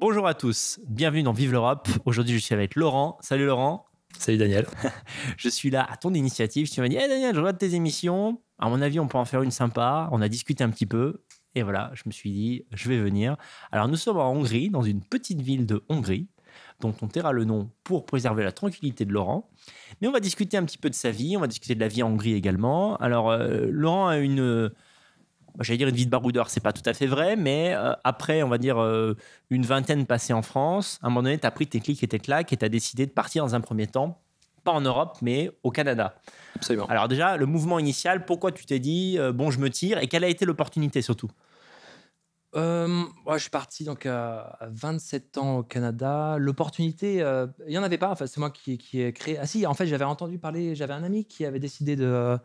Bonjour à tous, bienvenue dans Vive l'Europe. Aujourd'hui, je suis avec Laurent. Salut Laurent. Salut Daniel. je suis là à ton initiative. Tu m'as dit, hey eh, Daniel, je regarde tes émissions. À mon avis, on peut en faire une sympa. On a discuté un petit peu. Et voilà, je me suis dit, je vais venir. Alors, nous sommes en Hongrie, dans une petite ville de Hongrie, dont on taira le nom pour préserver la tranquillité de Laurent. Mais on va discuter un petit peu de sa vie, on va discuter de la vie en Hongrie également. Alors, euh, Laurent a une j'allais dire une vie de baroudeur, c'est pas tout à fait vrai, mais euh, après, on va dire euh, une vingtaine passée en France, à un moment donné, tu as pris tes clics et tes claques et tu as décidé de partir dans un premier temps, pas en Europe, mais au Canada. Absolument. Alors, déjà, le mouvement initial, pourquoi tu t'es dit, euh, bon, je me tire, et quelle a été l'opportunité surtout je suis parti donc à, 27 ans au Canada. L'opportunité, euh, il n'y y en avait pas. Enfin, c'est moi qui, ai créé. Ah si, en fait, j'avais entendu parler. J'avais un ami qui avait décidé de,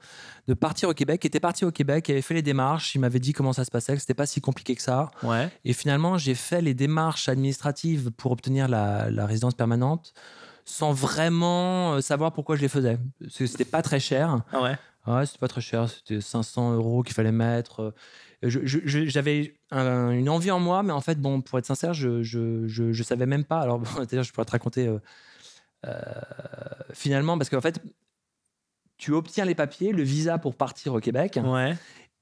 partir au Québec, qui était parti au Québec, qui avait fait les démarches. Il m'avait dit comment ça se passait, que c'était pas si compliqué que ça. Ouais. Et finalement, j'ai fait les démarches administratives pour obtenir la, résidence permanente, sans vraiment euh, savoir pourquoi je les faisais. Parce que c'était pas très cher. Ah ouais. Ouais, c'était pas très cher. C'était 500 euros qu'il fallait mettre. Euh, j'avais une envie en moi, mais en fait, bon, pour être sincère, je, je, je, savais même pas. Alors, je pourrais te raconter euh, euh, finalement, parce qu'en fait, tu obtiens les papiers, le visa pour partir au Québec. Ouais.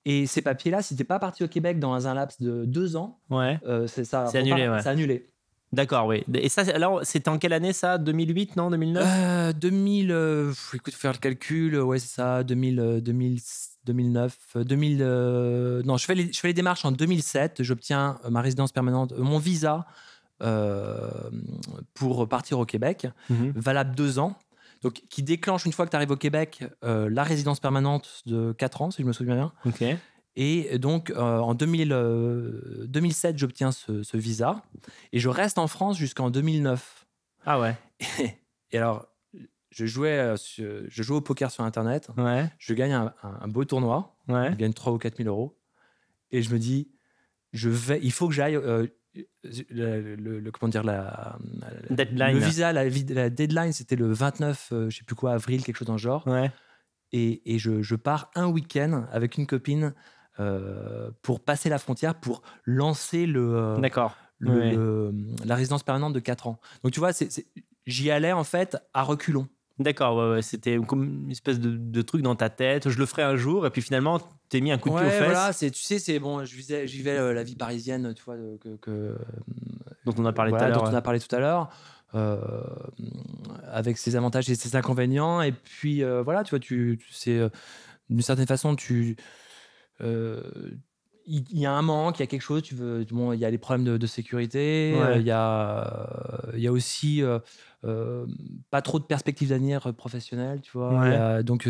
Et ces papiers-là, si tu n'es pas parti au Québec dans un laps de deux ans, ouais. Euh, c'est ça. annulé. D'accord, oui. Et ça, alors, c'était en quelle année ça 2008, non 2009 2000, euh, euh, écoute, faire le calcul, ouais, c'est ça, 2000, 2000, 2009, 2000. non, je fais, les, je fais les démarches en 2007, j'obtiens euh, ma résidence permanente, mon visa pour partir au Québec, mhm. valable deux ans. Donc, qui déclenche une fois que tu arrives au Québec la résidence permanente de 4 ans, si je me souviens bien. Ok. Et donc, euh, en 2000, 2007, euh, j'obtiens ce, visa et je reste en France jusqu'en 2009. Ah ouais. Et, alors, je jouais, euh, je au poker sur Internet. Ouais. Je gagne un, beau tournoi. Ouais. Je gagne 3 ou 4 000 euros. Et je me dis, je vais, il faut que j'aille. Le, comment dire la, deadline. Le visa, la, deadline, c'était le 29, je sais plus quoi, avril, quelque chose dans le genre. Ouais. Et, je, je pars un week-end avec une copine euh, pour passer la frontière, pour lancer le, euh, Le, euh, la résidence permanente de 4 ans. Donc tu vois, j'y allais en fait à reculons. D'accord, c'était comme une espèce de, truc dans ta tête. Je le ferai un jour, et puis finalement, t'es mis un coup de pied Voilà, c'est, tu sais, c'est bon. Je visais, j'y vais la vie parisienne, tu vois, que, dont on a parlé tout à l'heure. on a parlé tout à l'heure. avec ses avantages et ses inconvénients. Et puis voilà, tu vois, tu, d'une certaine façon, tu, euh, il y a un manque, il y a quelque chose, tu veux, bon, il y a les problèmes de, sécurité, euh, il, y a, euh, il y a aussi pas trop de perspectives d'avenir professionnelles, tu vois. donc,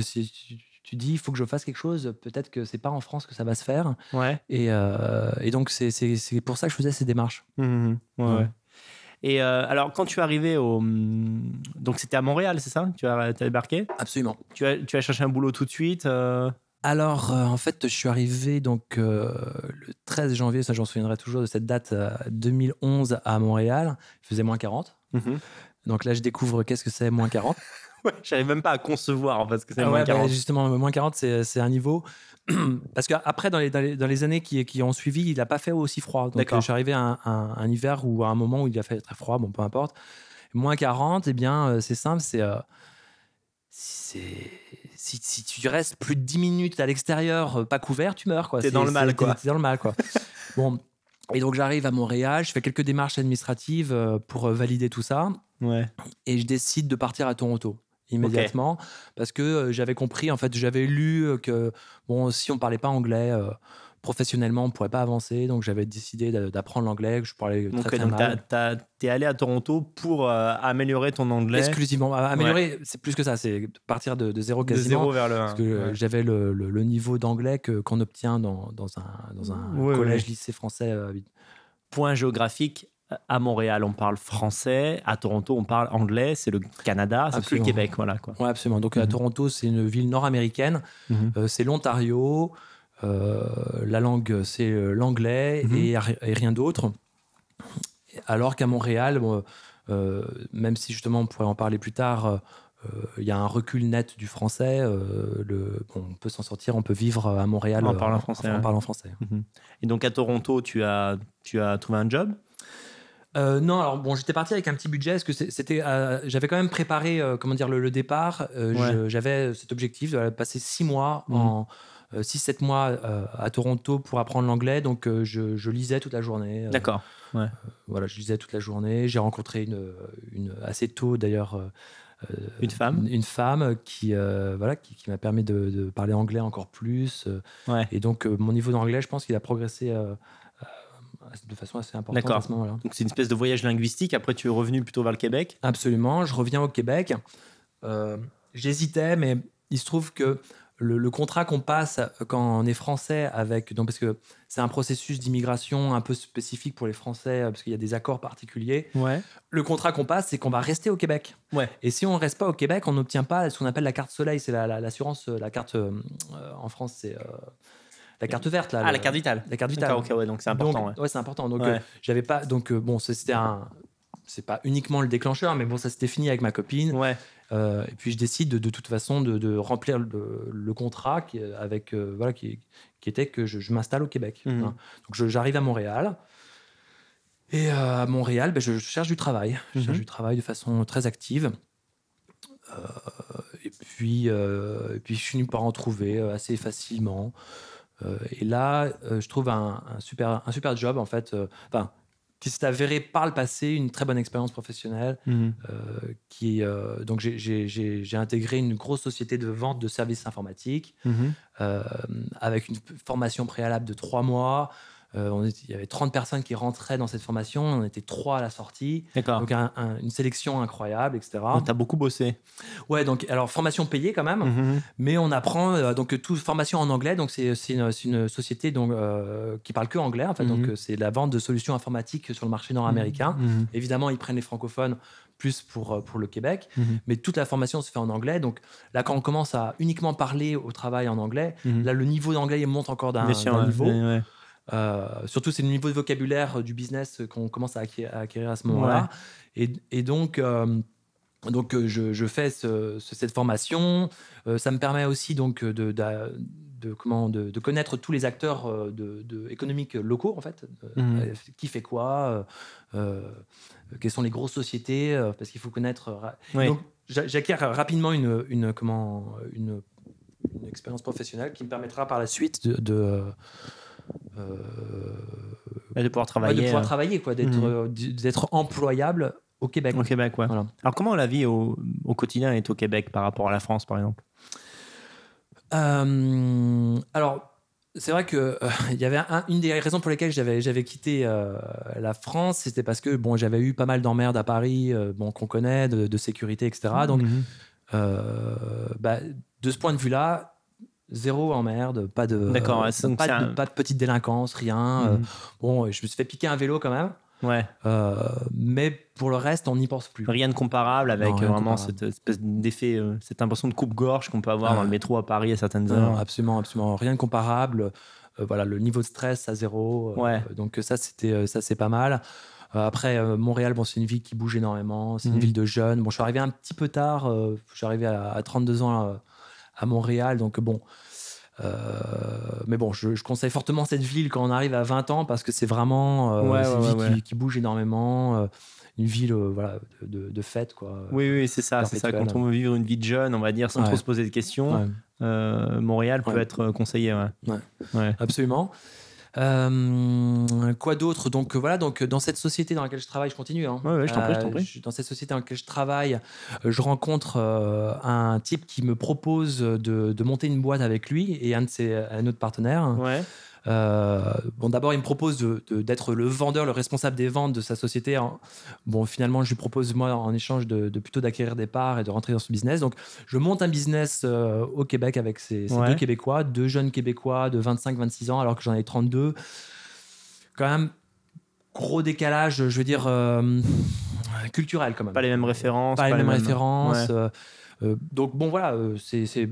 tu, dis, il faut que je fasse quelque chose, peut-être que c'est pas en France que ça va se faire. Et, donc, c'est pour ça que je faisais ces démarches. Mmh, mmh, mmh. et alors, quand tu es arrivé au. Donc, c'était à Montréal, c'est ça Tu as, as, débarqué Absolument. Tu as, tu as cherché un boulot tout de suite alors, euh, en fait, je suis arrivé donc euh, le 13 janvier, ça j'en souviendrai toujours de cette date, 2011 euh, à Montréal. Il faisait moins 40. Mhm. Donc là, je découvre qu'est-ce que c'est moins 40. Je j'arrive même pas à concevoir parce que c'est ah moins 40. Bah, justement, moins 40, c'est un niveau. Parce qu'après, dans les, dans, les, années qui, ont suivi, il n'a pas fait aussi froid. Donc je suis arrivé à un, hiver ou à un moment où il a fait très froid, bon, peu importe. Moins 40, eh bien, c'est simple, c'est. c'est si, tu restes plus de 10 minutes à l'extérieur, euh, pas couvert, tu meurs. T'es dans le mal, quoi. T'es dans le mal, quoi. bon, et donc j'arrive à Montréal, je fais quelques démarches administratives euh, pour euh, valider tout ça. Ouais. Et je décide de partir à Toronto immédiatement parce que j'avais compris en fait j'avais lu que bon si on parlait pas anglais professionnellement, on ne pourrait pas avancer. Donc, j'avais décidé d'apprendre l'anglais, je parlais très, donc, donc Tu es allé à Toronto pour euh, améliorer ton anglais Exclusivement. Ah, améliorer, c'est plus que ça. C'est partir de, zéro quasiment. De zéro vers le 1. Parce que j'avais le, niveau d'anglais qu'on obtient dans, un, collège, lycée français. Euh, Point géographique, à Montréal, on parle français. À Toronto, on parle anglais. C'est le Canada, c'est le Québec. Voilà, quoi. absolument. Donc, à mhm. Toronto, c'est une ville nord-américaine. Mhm. Euh, c'est l'Ontario. Euh, la langue, c'est euh, l'anglais mhm. et, rien d'autre. Alors qu'à Montréal, euh, même si justement on pourrait en parler plus tard, il y a un recul net du français. Le, on peut s'en sortir, on peut vivre à Montréal en parlant français. Mhm. Et donc à Toronto, tu as, tu as trouvé un job non, alors bon, j'étais parti avec un petit budget. parce que c'était, j'avais quand même préparé, comment dire, le, départ. J'avais cet objectif de passer six mois mhm. en 6-7 euh, mois euh, à Toronto pour apprendre l'anglais, donc euh, je, lisais toute la journée. D'accord. voilà, je lisais toute la journée. J'ai rencontré une, assez tôt d'ailleurs. une femme Une femme qui, voilà, qui, m'a permis de, parler anglais encore plus. Et donc, mon niveau d'anglais, je pense qu'il a progressé de façon assez importante D'accord. Donc c'est une espèce de voyage linguistique. Après, tu es revenu plutôt vers le Québec Absolument. Je reviens au Québec. J'hésitais, mais il se trouve que le, contrat qu'on passe quand on est français avec. Donc, parce que c'est un processus d'immigration un peu spécifique pour les Français, euh, parce qu'il y a des accords particuliers. Ouais. Le contrat qu'on passe, c'est qu'on va rester au Québec. Ouais. Et si on ne reste pas au Québec, on n'obtient pas ce qu'on appelle la carte soleil. C'est l'assurance, euh, la, carte. Euh, en France, c'est. la carte verte ah, la carte vitale. La carte vitale. Ah, ok, ouais, donc c'est important. ouais, c'est important. Donc j'avais pas donc bon, c'était un c'est pas uniquement le déclencheur, mais bon, ça c'était fini avec ma copine. Ouais. Euh, et puis je décide de, de toute façon de, remplir le, contrat qui, euh, avec euh, voilà qui, était que je, m'installe au Québec. Mmh. Hein. Donc j'arrive à Montréal. Et à Montréal, ben, je, cherche du travail. Je cherche mmh. du travail de façon très active. et, puis, puis, je finis par en trouver assez facilement. et là, je trouve un, un, super, un super job, en fait. Enfin, qui s'est avérée par le passé une très bonne expérience professionnelle. Mhm. Euh, qui, euh, donc j'ai intégré une grosse société de vente de services informatiques mhm. euh, avec une formation préalable de trois mois euh, il y avait 30 personnes qui rentraient dans cette formation, on était trois à la sortie. Donc une sélection incroyable, etc. Donc as beaucoup bossé. Ouais, donc alors formation payée quand même, mhm, mhm. mais on apprend euh, donc toute formation en anglais. Donc c'est une, société donc euh, qui parle que anglais en fait. Donc mhm. c'est la vente de solutions informatiques sur le marché nord-américain. Évidemment, ils prennent les francophones plus pour pour le Québec, mais toute la formation se fait en anglais. Donc là, quand on commence à uniquement parler au travail en anglais, là le niveau d'anglais monte encore d'un niveau. Euh, surtout, c'est le niveau de vocabulaire euh, du business euh, qu'on commence à acquérir, à, ce moment-là. Et, donc, donc je, fais cette formation. ça me permet aussi donc de, de, de, connaître tous les acteurs de, économiques locaux, en fait. Mmh. qui fait quoi Quelles sont les grosses sociétés Parce qu'il faut connaître. Donc, j'acquiers rapidement une, une expérience professionnelle qui me permettra par la suite de euh, de pouvoir travailler. de pouvoir euh, travailler, quoi, d'être, mhm. euh, d'être employable au Québec. Au Québec, ouais. Alors, comment la vie au, quotidien est au Québec par rapport à la France, par exemple Alors, c'est vrai que il y avait une des raisons pour lesquelles j'avais, j'avais quitté la France, c'était parce que bon, j'avais eu pas mal d'emmerdes à Paris, bon, qu'on connaît, de, sécurité, etc. Donc, mhm. bah, de ce point de vue-là, zéro emmerde, pas de, pas, de petite délinquance, rien. Euh, mhm. bon, je me suis fait piquer un vélo quand même. Ouais. Euh, mais pour le reste, on n'y pense plus. Rien de comparable avec euh, vraiment cette espèce d'effet, cette impression de coupe-gorge qu'on peut avoir ah. dans le métro à Paris à certaines heures. absolument, absolument. Rien de comparable. voilà, le niveau de stress à zéro. Ouais. donc ça, c'était, ça c'est pas mal. Après, Montréal, bon, c'est une ville qui bouge énormément, c'est une mhm. ville de jeunes. Bon, je suis arrivé un petit peu tard, je suis arrivé à, à 32 ans à Montréal, donc bon, euh, mais bon, je, conseille fortement cette ville quand on arrive à 20 ans parce que c'est vraiment euh, une ville qui, bouge énormément euh, une ville voilà, de, de, fête. Quoi, oui, oui, c'est ça. C'est ça. Quand on veut vivre une vie de jeune, on va dire, sans trop se poser de questions, Montréal peut être conseillé. Absolument. Euh, quoi d'autre Donc euh, voilà, donc euh, dans cette société dans laquelle je travaille, je continue. Hein. je t'en prie, dans cette société dans laquelle je travaille, je rencontre un type qui me propose de, monter une boîte avec lui et un de ses un autre partenaire. Ouais. Euh, bon, d'abord, il me propose d'être le vendeur, le responsable des ventes de sa société. Hein. Bon, finalement, je lui propose, moi, en échange, de, plutôt d'acquérir des parts et de rentrer dans ce business. Donc, je monte un business euh, au Québec avec ces, deux Québécois, deux jeunes Québécois de 25-26 ans, alors que j'en ai 32. Quand même, gros décalage, je veux dire, euh, culturel quand même. Pas les mêmes références. Pas, les mêmes, références. donc bon, voilà, c'est...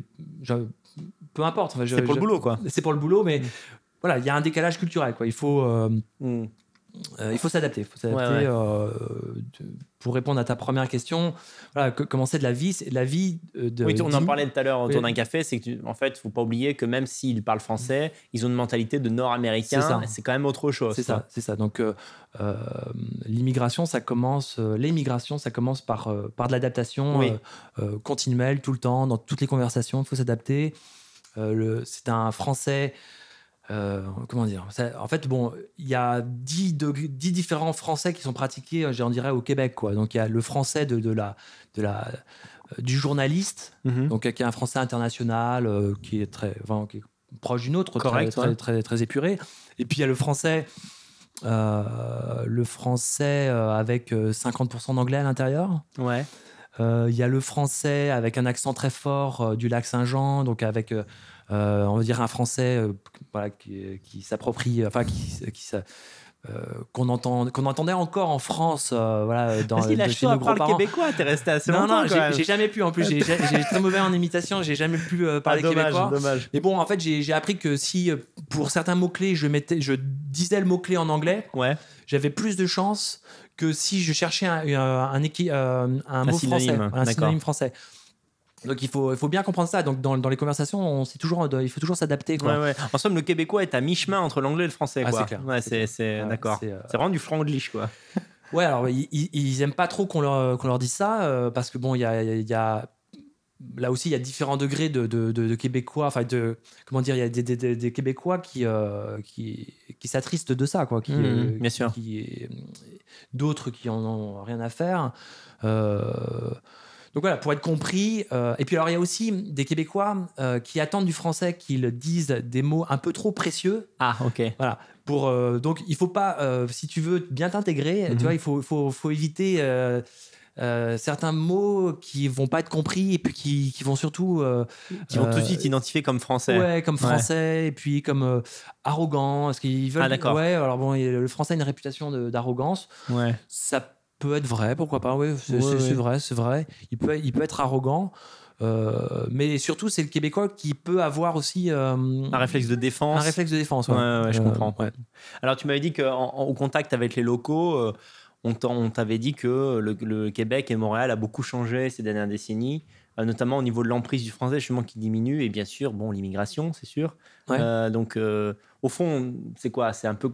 Peu importe. c'est pour le boulot, quoi. C'est pour le boulot, mais mm voilà, il y a un décalage culturel. Quoi. Il faut, euh, hmm. euh, il faut s'adapter. faut s'adapter euh, pour répondre à ta première question. Voilà, comment c'est de la vie, la vie de. Oui, on en parlait tout à l'heure autour d'un café. C'est que en fait, faut pas oublier que même s'ils parlent français, ils ont une mentalité de Nord-américain. C'est quand même autre chose. C'est ça, c'est ça. Donc l'immigration, ça commence, l'émigration, ça commence par par de l'adaptation continuelle tout le temps, dans toutes les conversations. Il faut s'adapter. c'est un français euh, comment dire En fait, bon, il y a dix différents français qui sont pratiqués, euh, j'en dirais, au Québec. Quoi. Donc, il y a le français de, la, euh, du journaliste, mhm. donc, qui est un français international, qui est très proche d'une autre, très, très, épuré. Et puis, il y a le français. le français avec 50% d'anglais à l'intérieur. Ouais. Il y a le français avec un accent très fort du lac Saint-Jean, donc avec euh, on va dire un français euh, qui, s'approprie, euh, enfin qui, qu'on entend, qu'on entendait encore en France, voilà, dans Vas-y, lâche toi, parler québécois, t'es resté assez non, Non, non, j'ai jamais pu. En plus, j'ai très mauvais en imitation, j'ai jamais pu ah, parler québécois. Dommage. Mais bon, en fait, j'ai appris que si pour certains mots clés, je mettais, je disais le mot clé en anglais, ouais. j'avais plus de chances que si je cherchais un, un, mot français, un synonyme français. Donc il faut, il faut bien comprendre ça. Donc dans, dans les conversations, on toujours, euh, il faut toujours s'adapter. En somme, le québécois est à mi-chemin entre l'anglais et le français. Ah, c'est ouais, c'est, d'accord. Euh, c'est, vraiment du franglish quoi. Ouais, alors ils, n'aiment aiment pas trop qu'on leur, euh, qu'on leur dise ça parce que bon, il y a, y a là aussi, il y a différents degrés de, Québécois, enfin, de, comment dire, il y a des, Québécois qui, qui, qui s'attristent de ça, quoi. Qui, mmh, D'autres qui en ont rien à faire. Euh, donc voilà, pour être compris. Euh, et puis alors, il y a aussi des Québécois euh, qui attendent du français qu'ils disent des mots un peu trop précieux. Ah, ok. Voilà. Pour, euh, donc il faut pas, si tu veux bien t'intégrer, tu mhm. vois, il faut, faut éviter. certains mots qui vont pas être compris et puis qui, qui vont surtout qui vont tout de suite identifier comme français ouais comme français et puis comme arrogant ce qu'ils ah, veulent ah, ouais alors bon le français a une réputation d'arrogance ouais ça peut être vrai, pourquoi pas, oui, c'est vrai, c'est vrai. Il peut, il peut être arrogant. Euh, mais surtout, c'est le Québécois qui peut avoir aussi euh, un réflexe de défense. Un réflexe de défense, ouais. ouais je euh, comprends. Alors, tu m'avais dit qu'au contact avec les locaux, on t'avait dit que le, Québec et Montréal a beaucoup changé ces dernières décennies notamment au niveau de l'emprise du français, justement, qui diminue, et bien sûr, bon, l'immigration, c'est sûr. donc, au fond, c'est quoi C'est un peu.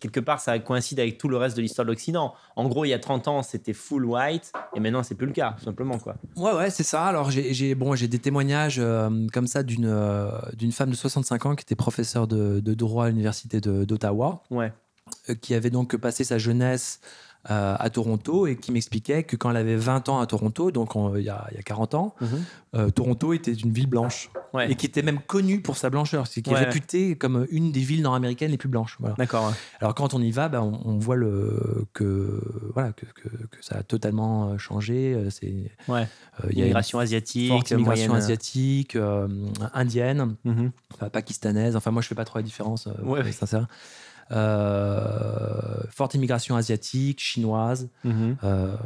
Quelque part, ça coïncide avec tout le reste de l'histoire de l'Occident. En gros, il y a 30 ans, c'était full white, et maintenant, c'est plus le cas, tout simplement. Quoi. Ouais, ouais, c'est ça. Alors, j'ai bon, des témoignages euh, comme ça d'une euh, femme de 65 ans qui était professeure de, droit à l'Université d'Ottawa. Ouais. Euh, qui avait donc passé sa jeunesse euh, à Toronto et qui m'expliquait que quand elle avait 20 ans à Toronto, donc il y, a 40 ans, mhm. euh, Toronto était une ville blanche et qui était même connue pour sa blancheur, c'est qui est réputée comme une des villes nord-américaines les plus blanches. D'accord. Alors quand on y va, ben, on, voit le, que, voilà, que, ça a totalement euh, changé. C'est ouais. euh, immigration asiatique, immigration asiatique, indienne, mhm. pakistanaise. Enfin moi je fais pas trop la différence, c'est sincère. Euh, forte immigration asiatique, chinoise. Mhm. Euh,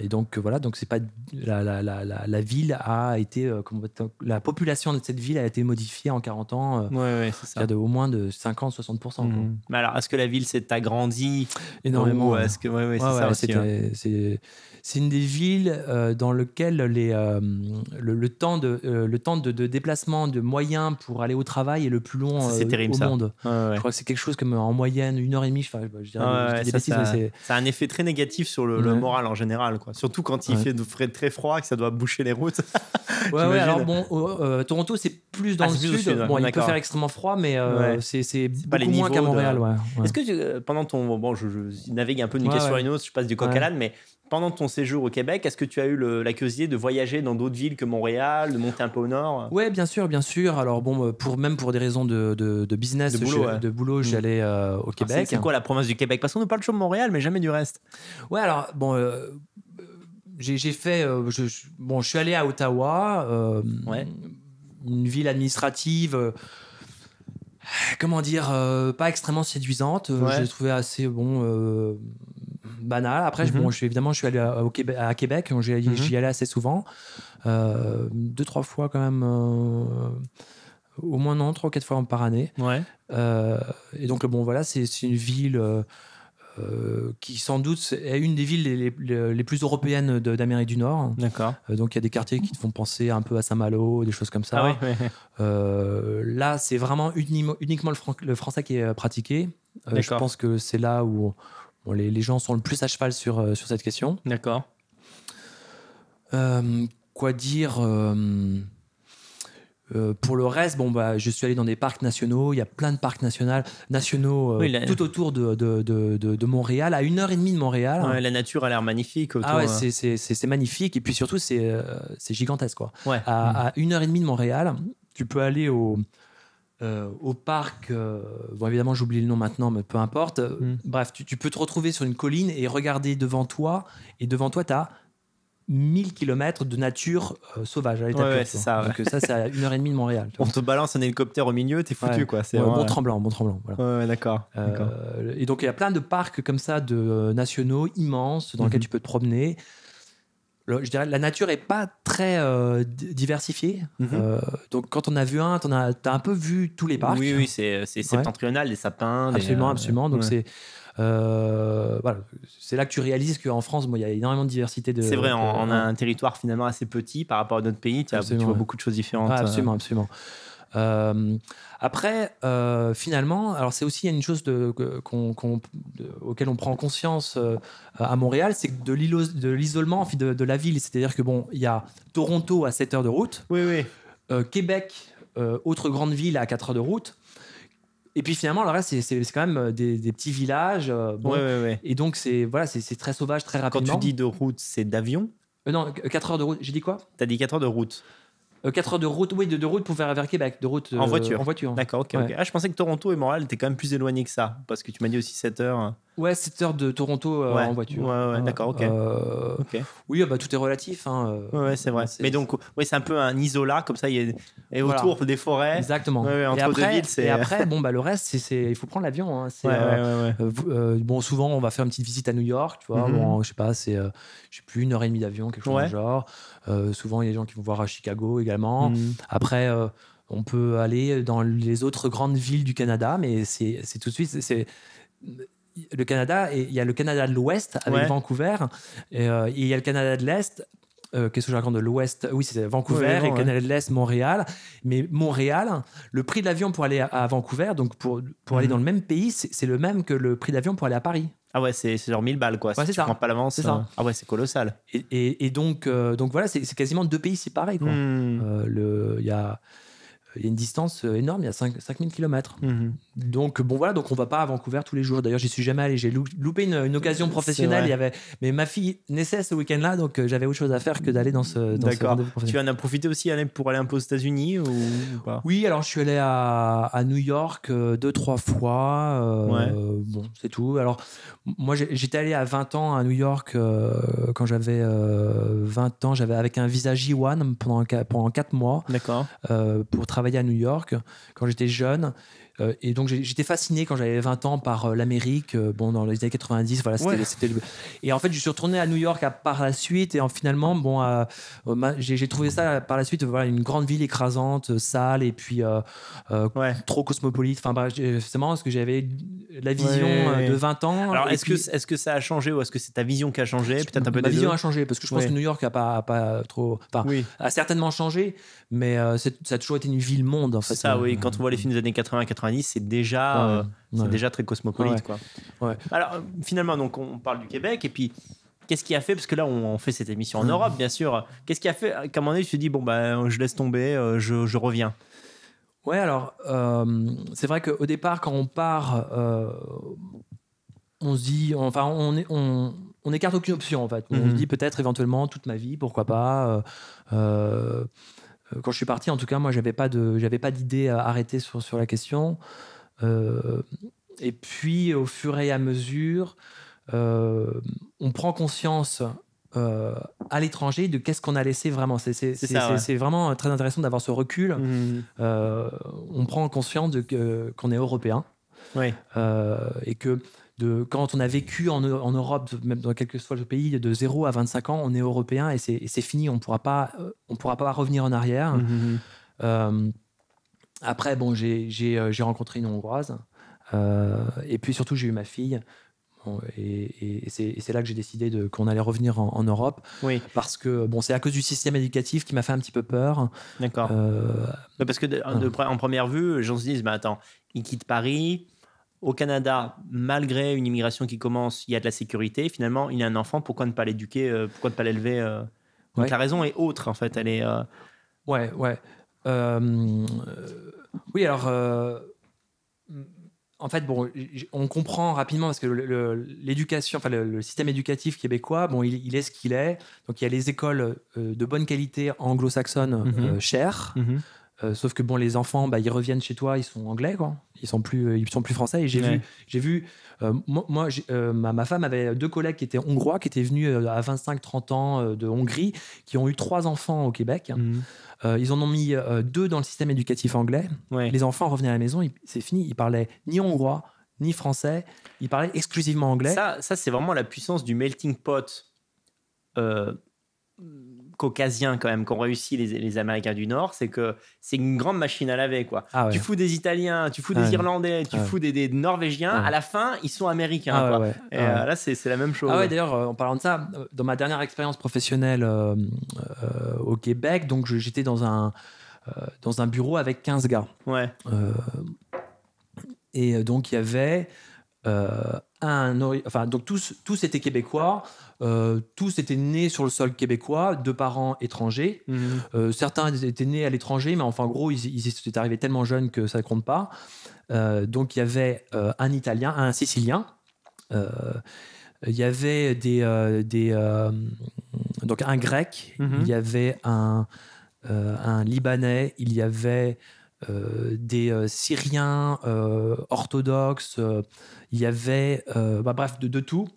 et donc euh, voilà, donc c'est pas la, la, la, ville a été euh, la population de cette ville a été modifiée en 40 ans, euh, ça. de au moins de 50 60 mhm. Mais alors est-ce que la ville s'est agrandie énormément Est-ce que c'est une des villes dans lequel les, le, temps de le temps de, déplacement de moyens pour aller au travail est le plus long terrible, au monde. je crois que c'est quelque chose comme en moyenne une heure et demie. Je, ça, a un effet très négatif sur le moral en général Surtout quand il fait de très froid et que ça doit boucher les routes. alors bon, oh, euh, Toronto, c'est plus dans ah, le sud. Hein, bon, il peut faire extrêmement froid, mais euh, c'est beaucoup moins qu'à Montréal. Est-ce que euh, pendant ton. Bon, je, navigue un peu d'une question une autre, je passe du coq à l'âne, mais pendant ton séjour au Québec, est-ce que tu as eu le, la curiosité de voyager dans d'autres villes que Montréal, de monter un peu au nord Ouais, bien sûr, bien sûr. Alors bon, euh, pour même pour des raisons de, business, de boulot, j'allais euh, au Québec. C'est quoi la province du Québec Parce qu'on nous parle toujours de Montréal, mais jamais du reste. Ouais, alors bon. Euh, j'ai fait. bon, je suis allé à Ottawa, une ville administrative comment dire, pas extrêmement séduisante. J'ai Je l'ai trouvé assez bon, banal. Après, bon, mhm. je évidemment, je suis allé à, Québec, j'y mhm. allais assez souvent. Euh, deux, trois fois quand même. Euh, au moins, non, trois, quatre fois par année. Ouais. Euh, et donc, bon, voilà, c'est une ville. qui sans doute est une des villes les, plus européennes d'Amérique du Nord. D'accord. donc il y a des quartiers qui te font penser un peu à Saint-Malo, des choses comme ça. Ah là, c'est vraiment uniquement le, le, français qui est pratiqué. je pense que c'est là où les, gens sont le plus à cheval sur, euh, sur cette question. D'accord. Euh, quoi dire euh, pour le reste, bon, bah, je suis allé dans des parcs nationaux. Il y a plein de parcs nationaux, nationaux tout autour de, de, Montréal, à une heure et demie de Montréal. La nature a l'air magnifique. Autour, ah c'est magnifique. Et puis surtout, c'est gigantesque. Quoi. Mm. à, une heure et demie de Montréal, tu peux aller au, euh, au parc, euh, bon évidemment j'oublie le nom maintenant, mais peu importe. Euh, hmm. Bref, tu, peux te retrouver sur une colline et regarder devant toi, et devant toi, tu as 1000 km de nature sauvage à c'est ça. Donc ça, c'est à une heure et demie de Montréal. On te balance un hélicoptère au milieu, t'es foutu quoi. C'est bon tremblant, bon tremblant. d'accord. et donc il y a plein de parcs comme ça, de nationaux immenses, dans mhm. lesquels tu peux te promener je dirais, la nature est pas très euh, diversifiée. Mhm. Euh, donc, quand on a vu un, tu as, un peu vu tous les parcs. Oui, oui, c'est septentrional, les sapins. Absolument, euh, absolument. Donc, c'est. voilà, c'est là que tu réalises qu'en France, il y a énormément de diversité. De, c'est vrai, on, a un territoire finalement assez petit par rapport à notre pays. Tu, vois beaucoup de choses différentes. absolument, absolument. Euh, après, euh, finalement, alors c'est aussi une chose de, auquel on prend conscience euh, à Montréal, c'est de, l'isolement de, la ville. C'est-à-dire que bon, il y a Toronto à 7 heures de route, Québec, autre grande ville à 4 heures de route. Et puis finalement, le reste, c'est, quand même des, petits villages. Et donc, c'est voilà, c'est, très sauvage, très rapidement. Quand tu dis de route, c'est d'avion Non, 4 heures de route. J'ai dit quoi as dit 4 heures de route. 4 euh, heures de route, oui, de, route pour faire vers, Québec, de route en voiture. Euh, en D'accord, ok. ok. Ah, je pensais que Toronto et Montréal étaient quand même plus éloignés que ça, parce que tu m'as dit aussi 7 heures. Ouais, 7 heures de Toronto euh, en voiture. Ouais, ouais, d'accord, ok. Euh, oui, bah, tout est relatif. Hein. Euh, ouais, c'est vrai. Mais donc, oui, c'est un peu un isola, comme ça, il est et autour des forêts. Exactement. et, après, bon, bah, le reste, c'est, il faut prendre l'avion. bon, souvent, on va faire une petite visite à New York, tu vois. Mhm. bon, je sais pas, c'est, sais plus, une heure et demie d'avion, quelque chose du genre. souvent, il y a des gens qui vont voir à Chicago également. Mhm. Après. on peut aller dans les autres grandes villes du Canada, mais c'est, tout de suite, c'est, le Canada, et il y a le Canada de l'Ouest avec Vancouver, euh, il y a le Canada de l'Est euh, qu'est-ce que je raconte de l'Ouest Oui, c'est Vancouver Et et Canada de l'Est, Montréal. Mais Montréal, le prix de l'avion pour aller à, Vancouver, donc pour, pour aller mhm. dans le même pays, c'est le même que le prix d'avion pour aller à Paris. Ah ouais, c'est genre 1000 balles quoi. Ouais, si tu prends pas l'avance. ça euh. Ah ouais, c'est colossal. Et, donc, donc voilà, c'est quasiment deux pays si hmm. le Il y, a, y, une distance énorme, il y a 5000 km. Donc bon voilà, donc on va pas à Vancouver tous les jours. D'ailleurs, j'y suis jamais allé. J'ai loupé une, occasion professionnelle. avait, mais ma fille naissait ce week-end-là, donc euh, j'avais autre chose à faire que d'aller dans ce. D'accord. tu en as profité aussi pour aller un peu aux États-Unis Oui, alors je suis allé à, New York euh, deux trois fois. Euh, bon, c'est tout. Alors moi, j'étais allé à 20 ans à New York quand j'avais 20 ans. J'avais avec un visa J1 pendant pendant quatre mois. pour travailler à New York quand j'étais jeune. Euh, et donc j'étais fasciné quand j'avais 20 ans par euh, l'Amérique. Euh, bon, dans les années 90, voilà, c'était, Et en fait, je suis retourné à New York à, par la suite. Et en, finalement, bon, j'ai, trouvé ça par la suite, voilà, une grande ville écrasante, sale, et puis trop cosmopolite. Enfin, bah, c'est parce que j'avais la vision de 20 ans. Alors, est-ce, que, est-ce que ça a changé ou est-ce que c'est ta vision qui a changé Peut-être un peu Ma vision a changé parce que je pense que New York a pas, pas trop. a certainement changé, mais ça a toujours été une ville-monde. En fait. Ça, oui. Quand on voit les films des années 80, 90, c'est déjà, euh, c'est déjà très cosmopolite. Quoi. Alors, finalement, donc, on parle du Québec et puis. Qu'est-ce qui a fait, parce que là on fait cette émission en Europe bien sûr, qu'est-ce qui a fait, qu'à un moment donné tu te dis, bon ben je laisse tomber, euh, je, je reviens Ouais, alors euh, c'est vrai qu'au départ quand on part, on se dit, enfin on, est, on, on écarte aucune option en fait. On mm-hmm. se dit peut-être éventuellement toute ma vie, pourquoi pas. Euh, quand je suis parti, en tout cas, moi, j'avais pas de, j'avais pas d'idée à euh, sur, sur la question. Euh, et puis, au fur et à mesure, on prend conscience à l'étranger de qu'est-ce qu'on a laissé vraiment. C'est, c'est, vraiment très intéressant d'avoir ce recul. Mmh, mmh, mmh. on prend conscience de, qu'on est européen. Oui. et que quand on a vécu en, Europe, même dans que soit le pays, de 0 à 25 ans, on est européen et c'est fini, on euh, ne pourra pas revenir en arrière. Mmh, mmh, mmh. Euh, après, bon, euh, j'ai rencontré une Hongroise et puis surtout j'ai eu ma fille. et, c'est là que j'ai décidé qu'on allait revenir en, Europe. Oui. Parce que bon, c'est à cause du système éducatif qui m'a fait un petit peu peur. D'accord. parce que de, en première vue, les gens se disent, attends, il quitte Paris, au Canada, malgré une immigration qui commence, il y a de la sécurité. Finalement, il y a un enfant, pourquoi ne pas l'éduquer euh, Pourquoi ne pas l'élever euh, Donc la raison est autre, en fait. Elle est. Euh, ouais, ouais. Oui, alors. En fait, bon, on comprend rapidement parce que l'éducation, enfin le, système éducatif québécois, bon, il, est ce qu'il est. Donc il y a les écoles de bonne qualité anglo saxonne mm-hmm. chères. Mm-hmm. Euh, sauf que bon, les enfants, bah, ils reviennent chez toi, ils sont anglais, quoi. Ils sont plus, euh, ils sont plus français. Et j'ai vu, j'ai vu, euh, moi, ma, ma, femme avait deux collègues qui étaient hongrois, qui étaient venus à 25-30 ans de Hongrie, qui ont eu trois enfants au Québec. Mhm. ils en ont mis deux dans le système éducatif anglais. Les enfants revenaient à la maison, c'est fini, ils parlaient ni hongrois ni français, ils parlaient exclusivement anglais. Ça, ça c'est vraiment la puissance du melting pot caucasien quand même qu'ont réussi les, Américains du Nord, c'est que c'est une grande machine à laver quoi. Ah tu fous des Italiens, tu fous des Irlandais, tu fous des, Norvégiens, à la fin ils sont Américains. Ah et ah euh, là c'est la même chose. ouais, d'ailleurs euh, en parlant de ça, euh, dans ma dernière expérience professionnelle au Québec, donc j'étais dans un dans un bureau avec 15 gars. Ouais. et donc il y avait un, enfin donc tous tous étaient québécois. Euh, tous étaient nés sur le sol québécois, de parents étrangers. Mhm. Euh, certains étaient nés à l'étranger, mais enfin, en gros, ils, étaient arrivés tellement jeunes que ça ne compte pas. Euh, donc, il y avait un Italien, un Sicilien. il y avait des, donc un grec, mhm. il y avait un, libanais, il y avait des Syriens orthodoxes, il y avait, bah, bref, de, de tout.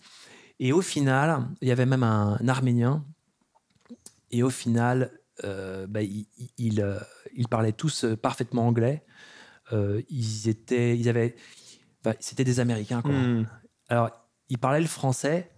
Et au final, il y avait même un, Arménien. Et au final, euh, bah, il, il, euh, ils, parlaient tous euh, parfaitement anglais. ils étaient, ils avaient, c'était des Américains. Quoi. Hmm. Alors, ils parlaient le français,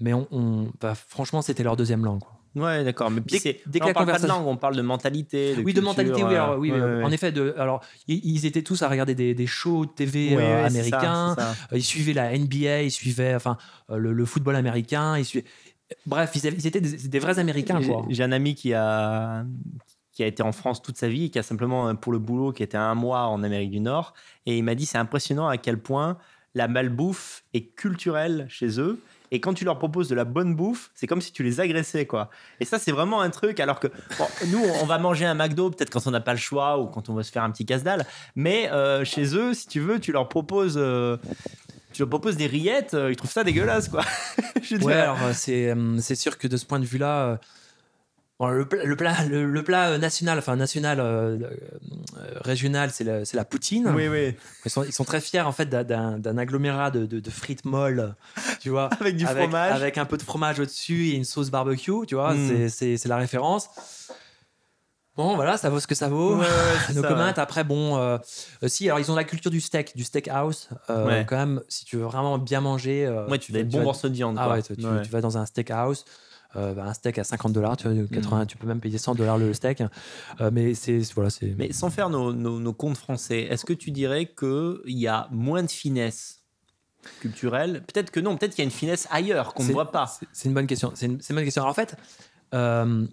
mais on, bah, franchement, c'était leur deuxième langue. Quoi. Ouais, d'accord. Mais dès, dès que la pas de langue, on parle de mentalité. De oui, de mentalité. Oui, euh, euh, en effet. De, alors, ils étaient tous à regarder des, des shows TV euh, américains. ils suivaient la NBA, ils suivaient, enfin, le, football américain. Ils suivaient... Bref, ils, étaient des, des, vrais Américains. J'ai un ami qui a qui a été en France toute sa vie qui a simplement pour le boulot qui était un mois en Amérique du Nord et il m'a dit c'est impressionnant à quel point la malbouffe est culturelle chez eux et quand tu leur proposes de la bonne bouffe, c'est comme si tu les agressais, quoi. Et ça, c'est vraiment un truc. Alors que nous, on va manger un McDo peut-être quand on n'a pas le choix ou quand on va se faire un petit casse-dalle. Mais euh, chez eux, si tu veux, tu leur proposes. Euh, tu leur proposes des rillettes, euh, ils trouvent ça dégueulasse, quoi. Je ouais, alors c'est sûr que de ce point de vue-là, le, plat, le, euh, plat national, enfin national, euh, euh, régional, c'est la, poutine. Oui, oui. Ils sont, très fiers en fait d'un agglomérat de, frites molles, tu vois. avec du fromage. Avec un peu de fromage au-dessus et une sauce barbecue, tu vois. Hmm. C'est la référence. Bon, voilà, ça vaut ce que ça vaut. Nos communes. Après, bon, si, alors ils ont la culture du steak, du steakhouse. Euh, quand même, si tu veux vraiment bien manger. tu, bon morceau de viande. Ah, Tu, tu, vas dans un steakhouse. Euh, bah, un steak à 50 dollars, tu, 80, mm. tu peux même payer 100 dollars le steak. Euh, mais c'est voilà, Mais sans faire nos, comptes français, est-ce que tu dirais que il y a moins de finesse culturelle Peut-être que non, peut-être qu'il y a une finesse ailleurs qu'on ne voit pas. C'est une bonne question. C'est une, bonne question. en fait. Euh,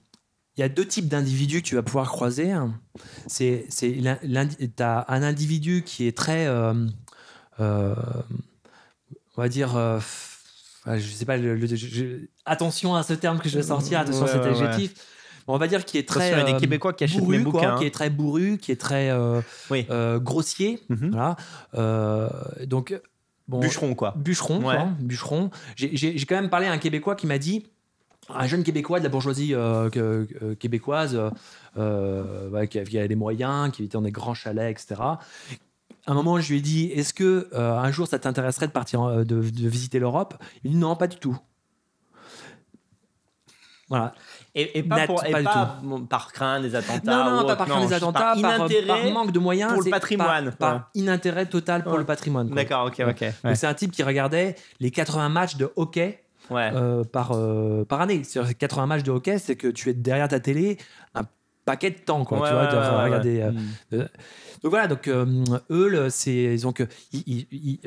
il y a deux types d'individus que tu vas pouvoir croiser. C'est, c'est t'as un individu qui est très, on va dire, je sais pas, attention à ce terme que je vais euh, sortir, attention à cet adjectif. On va dire qu'il est très. Euh, québécois qui bourru, hein. Qui est très bourru, qui est très euh, grossier. Mhm. voilà. donc. bûcheron, quoi. Bûcheron, quoi, Bûcheron. J'ai quand même parlé à un Québécois qui m'a dit un jeune québécois de la bourgeoisie québécoise qui, avait des moyens, qui était dans des grands chalets, etc., un moment, je lui ai dit Est-ce que euh, un jour ça t'intéresserait de partir euh, de, visiter l'Europe Il dit Non, pas du tout. Voilà. Et, pas, par crainte des attentats. Non, non, pas par crainte des attentats, par, euh, manque de moyens. Pour le patrimoine. Par, inintérêt total pour le patrimoine. D'accord, ok, ok. C'est un type qui regardait les 80 matchs de hockey par, par année. Sur 80 matchs de hockey, c'est que tu es derrière ta télé, un paquet de temps, quoi. tu vois, de regarder, euh, Donc voilà, donc euh, eux, c'est ils, ont que,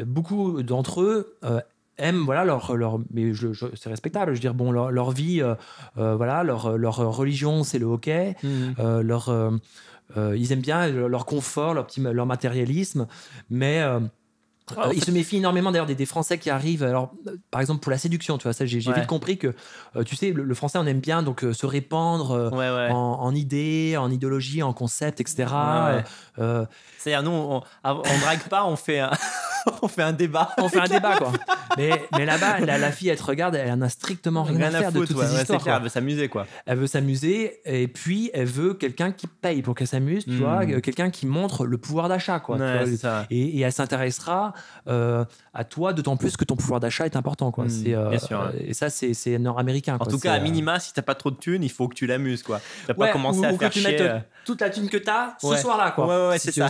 beaucoup d'entre eux euh, aiment voilà leur leur mais je, c'est respectable je veux dire bon leur, leur vie voilà leur leur religion c'est le hockey mmh. leur ils aiment bien leur confort leur petit leur matérialisme mais euh, il se méfie énormément d'ailleurs des, Français qui arrivent. Alors, euh, par exemple, pour la séduction, tu vois, ça, j'ai vite compris que, euh, tu sais, le, français, on aime bien donc se répandre En, idées, en idéologie, en concepts, etc. C'est-à-dire, nous, on, on, drague pas, on fait un, on fait un débat. On fait un débat, quoi. Mais, là-bas, la, fille, elle te regarde, elle en a strictement rien, à faire de elle veut s'amuser, quoi. Elle veut s'amuser, et puis elle veut quelqu'un qui paye pour qu'elle s'amuse, tu vois, hmm. quelqu'un qui montre le pouvoir d'achat, quoi. et, elle s'intéressera euh, à toi, d'autant plus que ton pouvoir d'achat est important, quoi. Hmm, euh, et ça, c'est, nord-américain. En tout cas, à euh, minima, si t'as pas trop de thunes, il faut que tu l'amuses, quoi. T'as pas commencé à toute la thune que t'as ce soir-là, quoi. Ouais, ouais, c'est ça.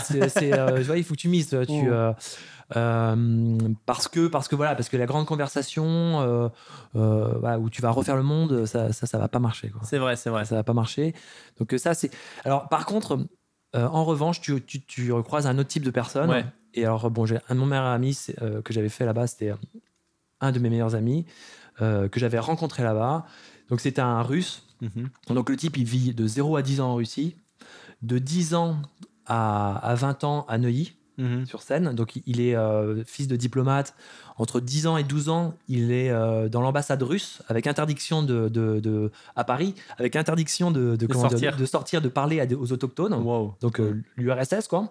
Il faut que tu mises, euh, parce que parce que voilà parce que la grande conversation euh, euh, où tu vas refaire le monde ça ça, va pas marcher c'est vrai c'est vrai ça, va pas marcher donc ça c'est alors par contre en revanche tu, tu, tu, recroises un autre type de personne et alors bon j'ai un de mon meilleur ami que j'avais fait là-bas c'était un de mes meilleurs amis que j'avais rencontré là-bas. Donc c'était un russe. Mhm. Donc le type, il vit de 0 à 10 ans en Russie, de 10 ans à, à 20 ans à Neuilly. Mhm. sur scène. Donc il est euh, fils de diplomate. Entre 10 ans et 12 ans, il est euh, dans l'ambassade russe avec interdiction de, à Paris, avec interdiction de, de sortir. de, parler aux autochtones. Donc euh, l'URSS quoi.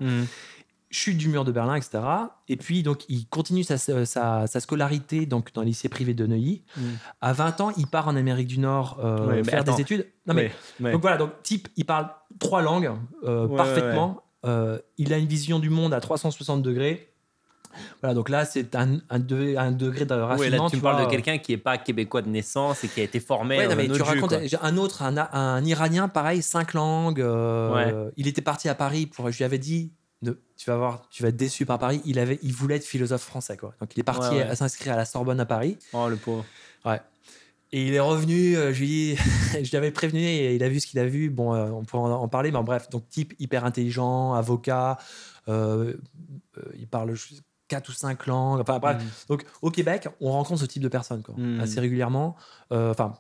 Chute mhm. du mur de Berlin, etc. Et puis, donc, il continue sa, scolarité donc, dans le lycée privé de Neuilly. Mhm. À 20 ans, il part en Amérique du Nord faire des études. mais, Donc voilà, donc, type, il parle trois langues parfaitement euh, il a une vision du monde à 360 degrés. Voilà, donc là, c'est un, un, degré de racinement. tu, parles de euh, quelqu'un qui n'est pas québécois de naissance et qui a été formé. un tu racontes un autre, un, Iranien, pareil, cinq langues. Euh, il était parti à Paris pour. Je lui avais dit, ne, tu vas voir, tu vas être déçu par Paris. Il avait, il voulait être philosophe français, quoi. Donc il est parti s'inscrire à la Sorbonne à Paris. Oh le pauvre. Ouais. Et il est revenu, euh, je, lui dit, je l'avais prévenu, et il a vu ce qu'il a vu. Bon, euh, on pourrait en, parler, mais en bref, donc type hyper intelligent, avocat, euh, il parle quatre ou cinq langues. Enfin, bref. Mm. Donc au Québec, on rencontre ce type de personnes quoi, mm. assez régulièrement. Enfin,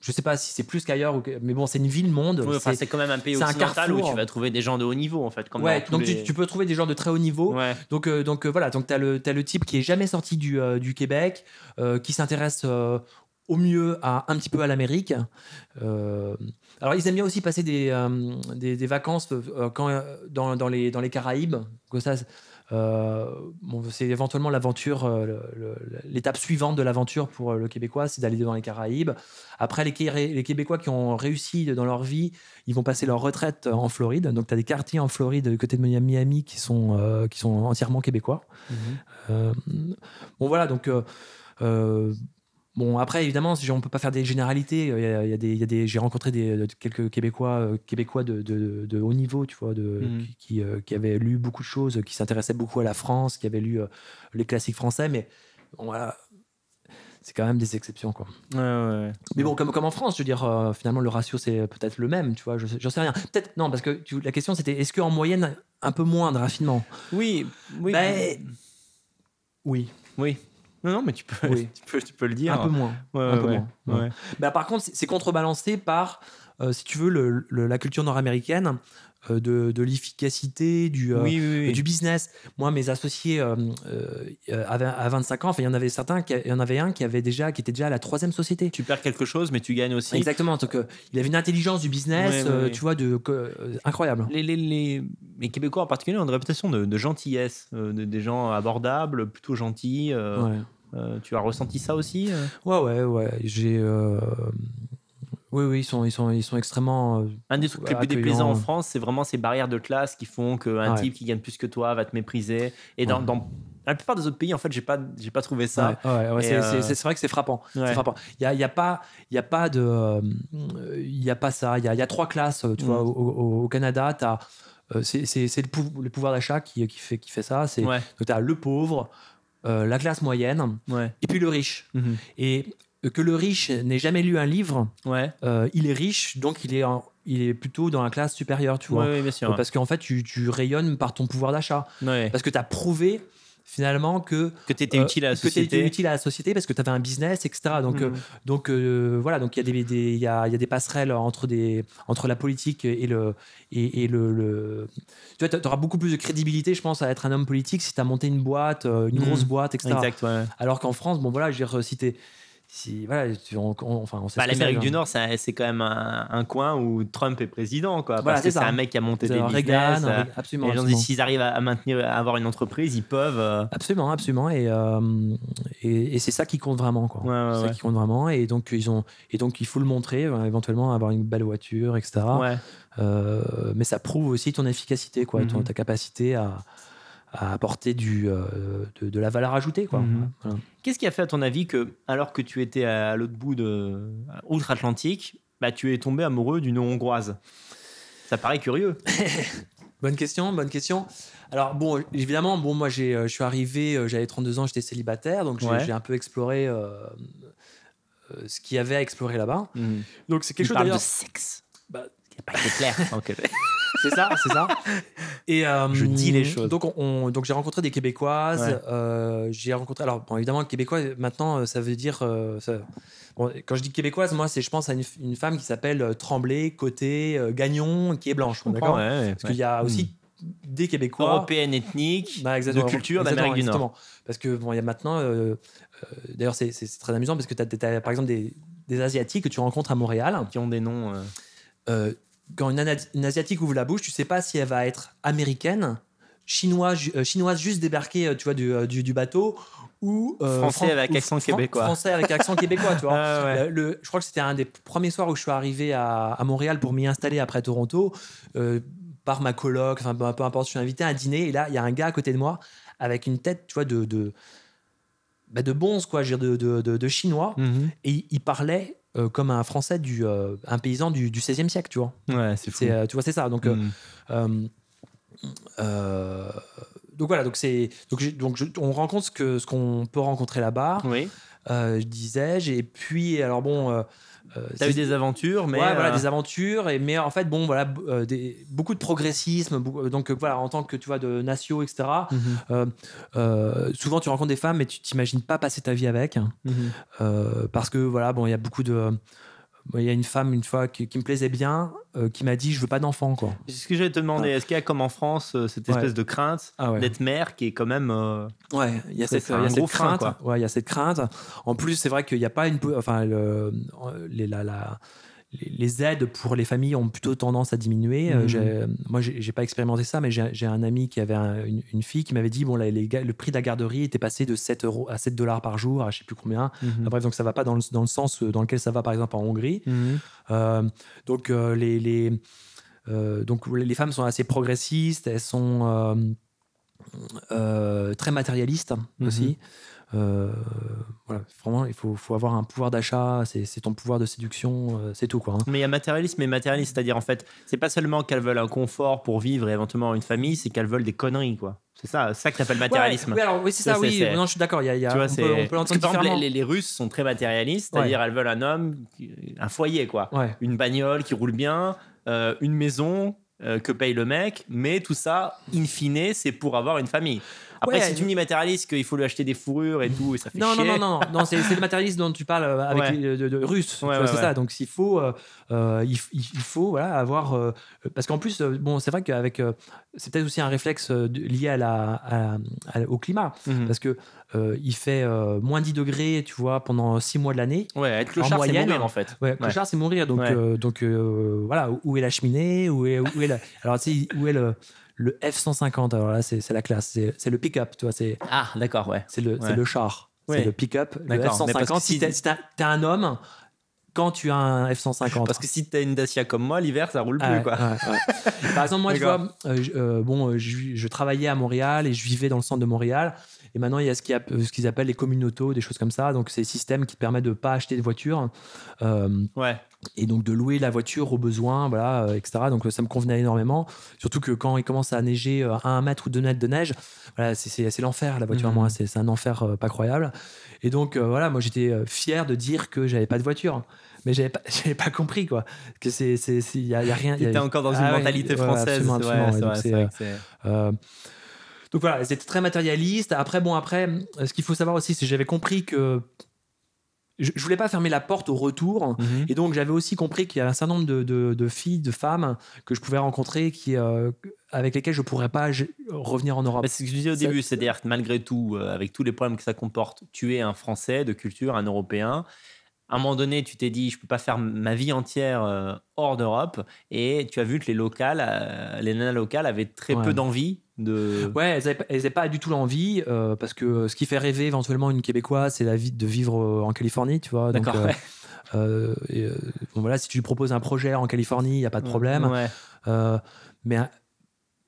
je sais pas si c'est plus qu'ailleurs, mais bon, c'est une ville-monde. c'est quand même un pays où tu vas trouver des gens de haut niveau, en fait. Comme ouais, donc tu, peux trouver des gens de très haut niveau. Donc, donc voilà, donc tu as, as, le type qui est jamais sorti du, du Québec, qui s'intéresse au mieux à un petit peu à l'Amérique. Euh, alors ils aiment bien aussi passer des, euh, des, vacances euh, quand, dans, dans, les, dans les Caraïbes. Que ça, c'est éventuellement l'aventure, l'étape suivante de l'aventure pour le Québécois, c'est d'aller dans les Caraïbes. Après, les, les, Québécois qui ont réussi dans leur vie, ils vont passer leur retraite en Floride. Donc, tu as des quartiers en Floride du côté de Miami qui sont, qui sont entièrement québécois. Mmh bon, voilà, donc... Bon, après, évidemment, on ne peut pas faire des généralités. Euh, il y a, il y a des, J'ai rencontré des, euh, quelques Québécois, euh, Québécois de, de, haut niveau, tu vois, de, mm. qui, qui, avaient lu beaucoup de choses, qui s'intéressaient beaucoup à la France, qui avaient lu les classiques français, mais voilà, c'est quand même des exceptions. Quoi. Mais bon, comme, comme en France, je veux dire, finalement, le ratio, c'est peut-être le même, tu vois, j'en sais rien. Peut-être, non, parce que la question, c'était est-ce qu'en moyenne, un peu moins de raffinement Oui, oui. Ben, oui. Oui. Non, mais tu peux, tu, peux le dire. Un peu moins. Bah, par contre, c'est contrebalancé par, euh, si tu veux, la culture nord-américaine euh, de, l'efficacité, du, euh, du business. Moi, mes associés euh, à, à 25 ans, il y en avait certains, avait un qui, avait déjà, qui était déjà à la troisième société. Tu perds quelque chose, mais tu gagnes aussi. Exactement. que il avait une intelligence du business, tu vois, de, incroyable. Les, les, les, Québécois en particulier ont une réputation de, gentillesse, des gens abordables, plutôt gentils. tu as ressenti ça aussi Ouais, ouais, ouais. J'ai, oui, oui, ils sont, ils sont, ils sont extrêmement. Euh, un des trucs les plus déplaisants en France, c'est vraiment ces barrières de classe qui font qu'un type qui gagne plus que toi va te mépriser. Et dans, la plupart des autres pays, en fait, j'ai pas, j'ai pas trouvé ça. Euh, c'est, vrai que c'est frappant. frappant. Il y a, pas, il y a pas de, euh, il y a pas ça. Il y a, trois classes, euh, tu vois, mm. au, Canada, c'est le, pouvoir d'achat qui, fait, qui fait ça. C'est tu as le pauvre, la classe moyenne, ouais. et puis le riche. Mm-hmm. Et euh, que le riche n'ait jamais lu un livre, ouais. Euh, il est riche, donc il est, il est plutôt dans la classe supérieure, tu vois. Oui, bien sûr. Euh, parce qu'en fait, tu, tu, rayonnes par ton pouvoir d'achat. Parce que tu as prouvé finalement que que tu étais utile à la société que utile à la société parce que tu avais un business etc donc mhm. donc voilà donc il y a des, y des passerelles entre des entre la politique et le et, le, tu auras beaucoup plus de crédibilité je pense à être un homme politique si tu as monté une boîte une mhm. grosse boîte etc exact, alors qu'en France bon voilà j'ai veux voilà, enfin, l'Amérique du Nord, c'est quand même un, coin où Trump est président, quoi. parce que c'est un mec qui a monté des business. Euh, absolument. s'ils arrivent à, maintenir, à avoir une entreprise, ils peuvent. Euh. Absolument, absolument. Euh, et, et, c'est ça qui compte vraiment, quoi. ça qui compte vraiment. Et donc ils ont, et donc il faut le montrer, éventuellement avoir une belle voiture, etc. mais ça prouve aussi ton efficacité, quoi, mm-hmm. ta capacité à à apporter du, euh, de, la valeur ajoutée. Quoi. Mhm. Qu'est-ce qui a fait, à ton avis, que alors que tu étais à l'autre bout de outre-Atlantique, bah, tu es tombé amoureux d'une hongroise Ça paraît curieux. bonne question, bonne question. Alors bon, évidemment, bon moi j'ai, euh, je suis arrivé, euh, j'avais 32 ans, j'étais célibataire, donc j'ai, un peu exploré ce qu'il y avait à explorer là-bas. Mhm. Donc c'est quelque chose de sexe. Bah, il pas été clair. C'est ça, c'est ça. Et je dis les euh, choses. Donc, donc j'ai rencontré des Québécoises. Euh, j'ai rencontré. Alors, évidemment, Québécois. Maintenant, euh, ça veut dire. quand je dis Québécoise, moi, c'est je pense à une, femme qui s'appelle Tremblay, Côté, Gagnon, qui est blanche. D'accord. Parce qu'il y a hmm. aussi des Québécois. Européennes, ethniques, bah, de culture d'Amérique du Nord. Parce que bon, il y a maintenant, d'ailleurs, c'est très amusant parce que tu as, par exemple des, Asiatiques que tu rencontres à Montréal. Qui ont des noms quand une, asiatique ouvre la bouche, tu sais pas si elle va être américaine, chinoise, euh, chinoise juste débarquée, euh, tu vois, euh, du, du, bateau, ou français, avec accent québécois. français avec accent québécois. Tu vois. Ah le, je crois que c'était un des premiers soirs où je suis arrivé à, à Montréal pour m'y installer après Toronto. par ma coloc, enfin peu importe, je suis invité à un dîner et là il y a un gars à côté de moi avec une tête, tu vois, de de, bah, de bonze quoi, je de, de, de, chinois mm-hmm. et il parlait euh, comme un Français du euh, un paysan du, du 16e siècle, tu vois. Ouais, c'est fou. Euh, tu vois, c'est ça. Donc hmm. donc voilà, donc c'est donc, donc je, on rencontre ce que ce qu'on peut rencontrer là-bas. Oui. je disais, et puis alors bon, euh, T'as eu des aventures, mais. voilà, euh, des aventures, et, mais en fait, bon, voilà, euh, beaucoup de progressisme. donc, voilà, en tant que tu vois, de nation, etc., mmh souvent tu rencontres des femmes, mais tu t'imagines pas passer ta vie avec. Hein. Mmh parce que, voilà, bon, il y a beaucoup de il y a une femme une fois qui, me plaisait bien, euh, qui m'a dit je veux pas d'enfant quoi. C'est ce que j'allais te demander. Ah. Est-ce qu'il y a comme en France euh, cette espèce de crainte ah d'être mère qui est quand même euh, ouais il y a cette, crainte. Ouais il y a cette crainte. En plus c'est vrai qu'il n'y a pas une enfin les, la, les, aides pour les familles ont plutôt tendance à diminuer. Euh, mhm. Moi, je moi, j'ai pas expérimenté ça, mais j'ai un ami qui avait une, fille qui m'avait dit bon, le prix de la garderie était passé de 7 euros à 7 dollars par jour, à je sais plus combien. Mhm. bref, donc ça va pas dans le, sens euh, dans lequel ça va, par exemple, en Hongrie. Mhm. Euh, donc, les, donc les femmes sont assez progressistes, elles sont euh, très matérialiste hein, mhm. aussi. Euh, voilà, vraiment, il faut, avoir un pouvoir d'achat, c'est ton pouvoir de séduction, euh, c'est tout. Quoi, hein. Mais il y a matérialisme et matérialiste, c'est-à-dire en fait, c'est pas seulement qu'elles veulent un confort pour vivre et éventuellement une famille, c'est qu'elles veulent des conneries, quoi. C'est ça, ça que t'appelles matérialisme. oui, oui, c'est ça, oui. Non, je suis d'accord. Y y a, on, peut, l'entendre différemment. Les, les, Russes sont très matérialistes, c'est-à-dire elles veulent un homme, un foyer, quoi. Une bagnole qui roule bien, une maison euh, que paye le mec, mais tout ça, in fine, c'est pour avoir une famille. Après, ouais, si tu matérialiste, qu'il faut lui acheter des fourrures et tout, et ça fait non, chier. Non, non, non, non, c'est, le matérialiste dont tu parles euh, avec de, russe. c'est ça. Donc, s'il faut, euh, euh, il, faut avoir. parce qu'en plus, bon, c'est vrai qu'avec. c'est peut-être aussi un réflexe lié à la, au climat. Mhm. Parce que il fait moins 10 degrés, tu vois, pendant 6 mois de l'année. Ouais, être clochard, c'est mourir, en fait. Ouais, clochard, c'est mourir. Donc, donc voilà, où est la cheminée où est, où est Alors, tu sais, où est le le F-150, alors là, c'est la classe, c'est le pick-up, tu vois. Ah, d'accord, ouais. C'est le, le char, c'est le pick-up. Le F-150, si, si t'as un homme, quand tu as un F-150. Parce que si t'as une Dacia comme moi, l'hiver, ça roule plus. quoi. Par exemple, moi, euh, je vois, euh, bon, euh, je, travaillais à Montréal et je vivais dans le centre de Montréal. Et maintenant, il y a ce qu'ils appellent les communautaux, des choses comme ça. Donc, c'est des systèmes qui te permettent de ne pas acheter de voiture. Euh, ouais et donc de louer la voiture au besoin, voilà, euh, etc. Donc euh, ça me convenait énormément. Surtout que quand il commence à neiger euh, à un mètre ou deux mètres de neige, voilà, c'est l'enfer la voiture. à mmh. Moi, c'est un enfer pas croyable. Et donc voilà, moi j'étais fier de dire que j'avais pas de voiture, mais j'avais pas, pas compris quoi. Que c'est il y, a rien. était encore dans ah une mentalité française. Ouais, absolument, absolument. donc, donc voilà, c'était très matérialiste. Après bon après, ce qu'il faut savoir aussi, c'est que j'avais compris que je, voulais pas fermer la porte au retour. Mhm. Et donc, j'avais aussi compris qu'il y avait un certain nombre de, filles, de femmes que je pouvais rencontrer qui, euh, avec lesquelles je pourrais pas revenir en Europe. Bah, c'est ce que je disais au début, c'est-à-dire que malgré tout, euh, avec tous les problèmes que ça comporte, tu es un Français de culture, un Européen. À un moment donné, tu t'es dit, je ne peux pas faire ma vie entière euh, hors d'Europe. Et tu as vu que les locales, les nanas locales avaient très peu d'envie Ouais, elles n'avaient pas, du tout l'envie, euh, parce que ce qui fait rêver éventuellement une Québécoise, c'est la vie de vivre euh, en Californie, tu vois. D'accord. Euh, et, voilà, si tu lui proposes un projet en Californie, il n'y a pas de problème. mais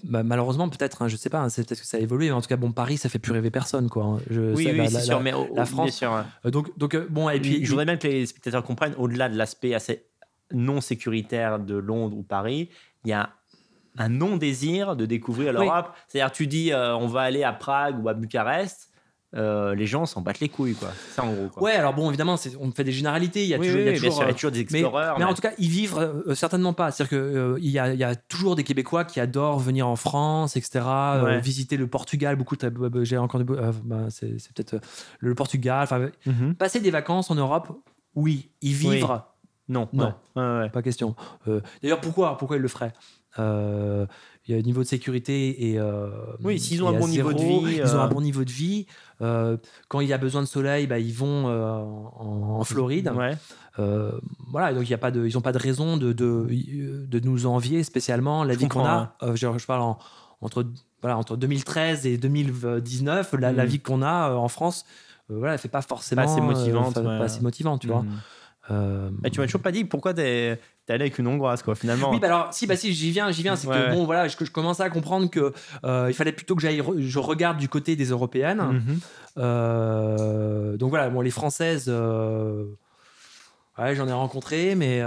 bah, malheureusement, peut-être, hein, je sais pas, hein, c'est peut-être que ça a évolué, en tout cas, bon, Paris, ça fait plus rêver personne, quoi. Hein. Je, oui, oui, bah, la, sûr, mais la France. donc, donc, bon, et puis. Je voudrais même que les spectateurs comprennent, au-delà de l'aspect assez non sécuritaire de Londres ou Paris, il y a un non-désir de découvrir l'Europe. C'est-à-dire, tu dis, euh, on va aller à Prague ou à Bucarest. Euh, les gens s'en battent les couilles, quoi. ça en gros. Quoi. Ouais, alors bon, évidemment, on fait des généralités. Il y a, toujours, des explorateurs. Mais, en tout cas, ils vivent euh, certainement pas. C'est-à-dire qu'il y, a toujours des Québécois qui adorent venir en France, etc. visiter le Portugal, beaucoup. J'ai encore. Bah, c'est peut-être le Portugal. Mm-hmm. Passer des vacances en Europe, oui. ils vivent. non. Non, pas question. D'ailleurs, pourquoi Pourquoi ils le feraient euh, il y a niveau de sécurité et euh, oui s'ils ont, un euh, bon niveau de vie ils ont un bon niveau de vie quand il y a besoin de soleil bah, ils vont en, Floride ouais. voilà donc il y a pas de ils ont pas de raison de, de, nous envier spécialement la vie qu'on a je, parle entre voilà entre 2013 et 2019 la, mm. vie qu'on a en France voilà c'est fait pas forcément assez motivante assez tu vois mm. euh... tu m'as toujours pas dit pourquoi des t'es allé avec une hongroise, quoi, finalement. Oui, bah alors, si, bah si, j'y viens, j'y viens. C'est que, bon, voilà, je, commence à comprendre que euh, il fallait plutôt que j'aille, je regarde du côté des européennes. Mhm. Euh, donc voilà, bon, les françaises, euh, ouais, j'en ai rencontré, mais.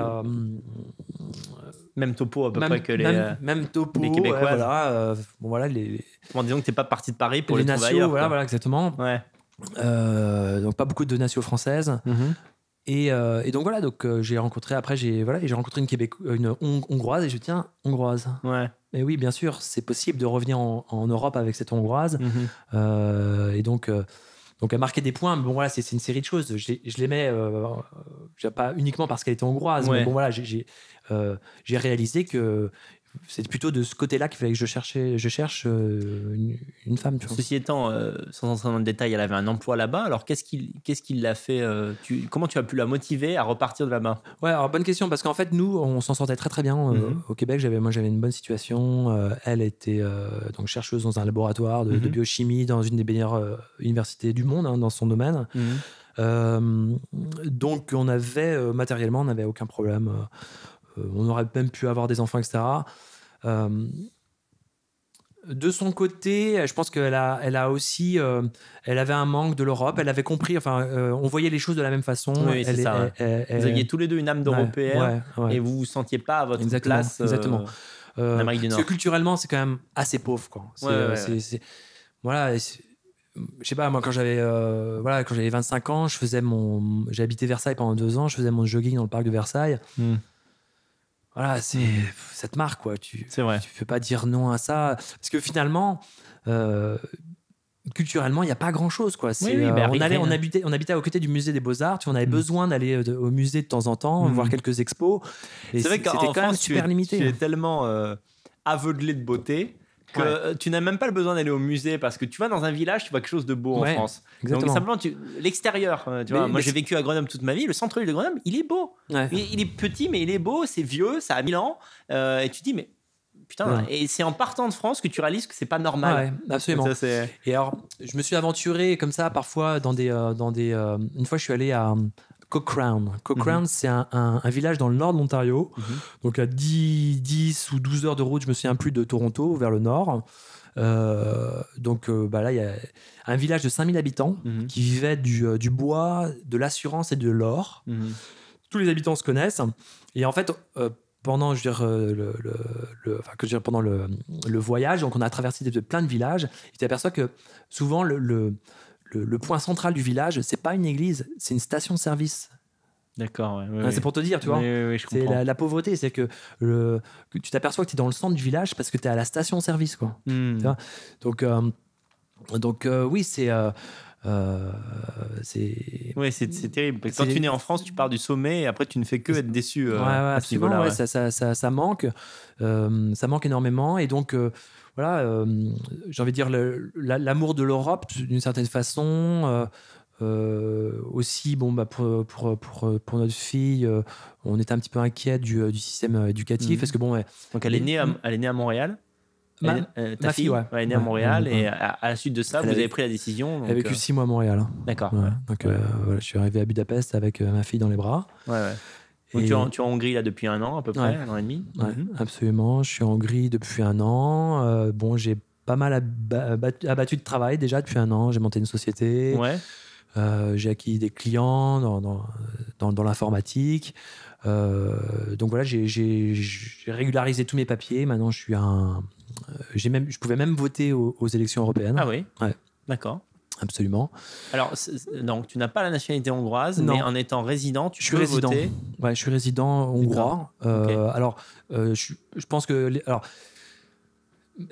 même topo à peu même, près que les, même, topo, les voilà, bon, voilà, les, disons que t'es pas parti de Paris pour les, les nations, voilà, voilà, exactement. Ouais. donc pas beaucoup de nations françaises. Mhm. Euh, et, donc voilà, donc euh, j'ai rencontré après j'ai voilà, j'ai rencontré une une hongroise et je tiens hongroise. Ouais. Mais oui, bien sûr, c'est possible de revenir en, Europe avec cette hongroise. Mhm. Euh, et donc donc elle marquait des points, mais bon voilà, c'est une série de choses. Je l'aimais pas uniquement parce qu'elle était hongroise, mais bon voilà, j'ai réalisé que c'est plutôt de ce côté-là qu'il fallait que je, cherchais, je cherche euh, une, femme. Ceci étant, euh, sans entrer dans le détail, elle avait un emploi là-bas. Alors, qu'est-ce qui, qu'est-ce qui l'a fait euh, Comment tu as pu la motiver à repartir de là-bas Ouais, alors bonne question, parce qu'en fait, nous, on s'en sortait très très bien mhm. au Québec. J'avais, moi, j'avais une bonne situation. elle était donc chercheuse dans un laboratoire de, mhm. biochimie dans une des meilleures universités du monde, hein, dans son domaine. Mhm. donc, on avait matériellement, on n'avait aucun problème euh, on aurait même pu avoir des enfants, etc. Euh, de son côté, je pense qu'elle a, elle a aussi, euh, elle avait un manque de l'Europe. Elle avait compris, enfin, on voyait les choses de la même façon. Oui, c'est ça. vous aviez tous les deux une âme d'européen et vous vous sentiez pas à votre place. Exactement. Parce que culturellement, c'est quand même assez pauvre. Quoi. Voilà. Je sais pas, moi, quand j'avais voilà, quand j'avais 25 ans, je faisais mon, j'ai habité Versailles pendant deux ans, je faisais mon jogging dans le parc de Versailles. Hmm voilà, c'est cette marque, quoi. Tu, c'est Tu peux pas dire non à ça. Parce que finalement, euh, culturellement, il n'y a pas grand chose, quoi. Oui, euh, bah, on, allait, on, habitait, on habitait à côté du musée des Beaux-Arts. On avait mm. besoin d'aller euh, au musée de temps en temps, mm. voir quelques expos. C'est vrai qu'en quand même super limité. Tu hein. tellement aveuglé de beauté que tu n'as même pas le besoin d'aller au musée parce que tu vas dans un village, tu vois quelque chose de beau en France. Donc simplement l'extérieur, euh, tu vois. moi j'ai vécu à Grenoble toute ma vie, le centre-ville de Grenoble, il est beau. Il, est petit mais il est beau, c'est vieux, ça a 1000 ans et tu te dis mais putain et c'est en partant de France que tu réalises que c'est pas normal. absolument. et alors, je me suis aventuré comme ça parfois dans des euh, dans des euh, une fois je suis allé à Cochrane. Cochrane, mhm. c'est un, village dans le nord de l'Ontario, mhm. donc à 10, 10, ou 12 heures de route, je me souviens plus, de Toronto vers le nord. Euh, donc euh, bah là, il y a un village de 5000 habitants mhm. qui vivait euh, du, bois, de l'assurance et de l'or. Tous les habitants se connaissent. Et en fait, pendant, je dire, le, pendant le, voyage, donc on a traversé plein de villages, il tu que souvent le, le, point central du village, c'est pas une église, c'est une station-service. D'accord. c'est pour te dire, tu vois. c'est la, pauvreté, c'est que, le, que tu t'aperçois que tu es dans le centre du village parce que tu es à la station-service, quoi. Hmm. donc, euh, donc euh, oui, c'est. Euh, euh, c'est ouais, c'est terrible. Quand tu es en France, tu pars du sommet et après tu ne fais que être déçu. absolument, ça, ça, ça, manque, ça manque énormément. Et donc, voilà, euh, j'ai envie de dire, l'amour de l'Europe, d'une certaine façon. Euh, euh, aussi, bon, bah, pour, pour, pour, notre fille, on était un petit peu inquiet du, système éducatif. Mhm. Parce que, bon, Donc, elle est, née à, mm. elle est née à Montréal ta fille, ouais. elle est née à Montréal mm, et mm. à, la suite de ça, vous avez pris la décision. elle a vécu six mois à Montréal. Hein. D'accord. donc, voilà, je suis arrivé à Budapest avec ma fille dans les bras. Ouais, ouais tu es, en, Hongrie là depuis un an à peu près, un an et demi mhm. Absolument, je suis en Hongrie depuis un an. Euh, bon, j'ai pas mal abattu, de travail déjà depuis un an. J'ai monté une société. Ouais. Euh, j'ai acquis des clients dans, l'informatique. Euh, donc voilà, j'ai régularisé tous mes papiers. Maintenant, je suis un. Même, je pouvais même voter aux, aux élections européennes. Ah oui ouais. D'accord. Absolument. Alors, donc, tu n'as pas la nationalité hongroise, mais en étant résident, tu je suis peux résident. voter. Ouais, je suis résident hongrois. Euh, alors, euh, je, pense que. alors,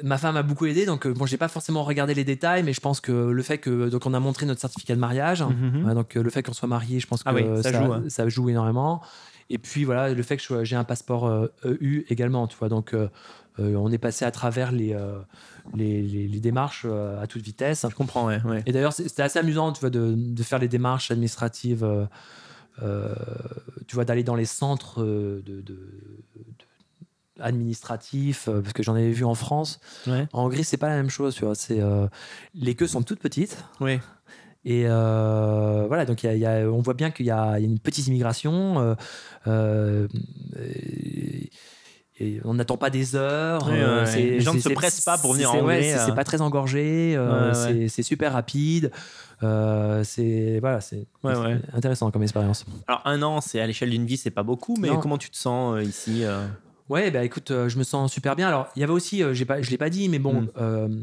ma femme a beaucoup aidé, donc euh, bon, j'ai pas forcément regardé les détails, mais je pense que le fait que donc on a montré notre certificat de mariage, mhm, mhm. donc le fait qu'on soit marié, je pense ah que ça, joue, hein. ça, joue, énormément. Et puis voilà, le fait que j'ai un passeport EU e également, tu vois, donc euh, on est passé à travers les, euh, démarches euh, à toute vitesse. Je comprends, ouais. Et d'ailleurs, c'était assez amusant tu vois, de, faire les démarches administratives. tu vois, d'aller dans les centres administratifs, parce que j'en avais vu en France. En Hongrie, c'est pas la même chose, tu les queues sont toutes petites. Oui. Et voilà, donc on voit bien qu'il y, a, une petite immigration on n'attend pas des heures. Euh, les gens ne se pressent pas pour venir en c'est euh. pas très engorgé, euh, c'est super rapide. c'est voilà, c'est intéressant comme expérience. Alors un an, c'est à l'échelle d'une vie, c'est pas beaucoup, mais comment tu te sens ici Ouais, bah écoute, je me sens super bien. Alors il y avait aussi, j'ai pas, je l'ai pas dit, mais bon. Hmm.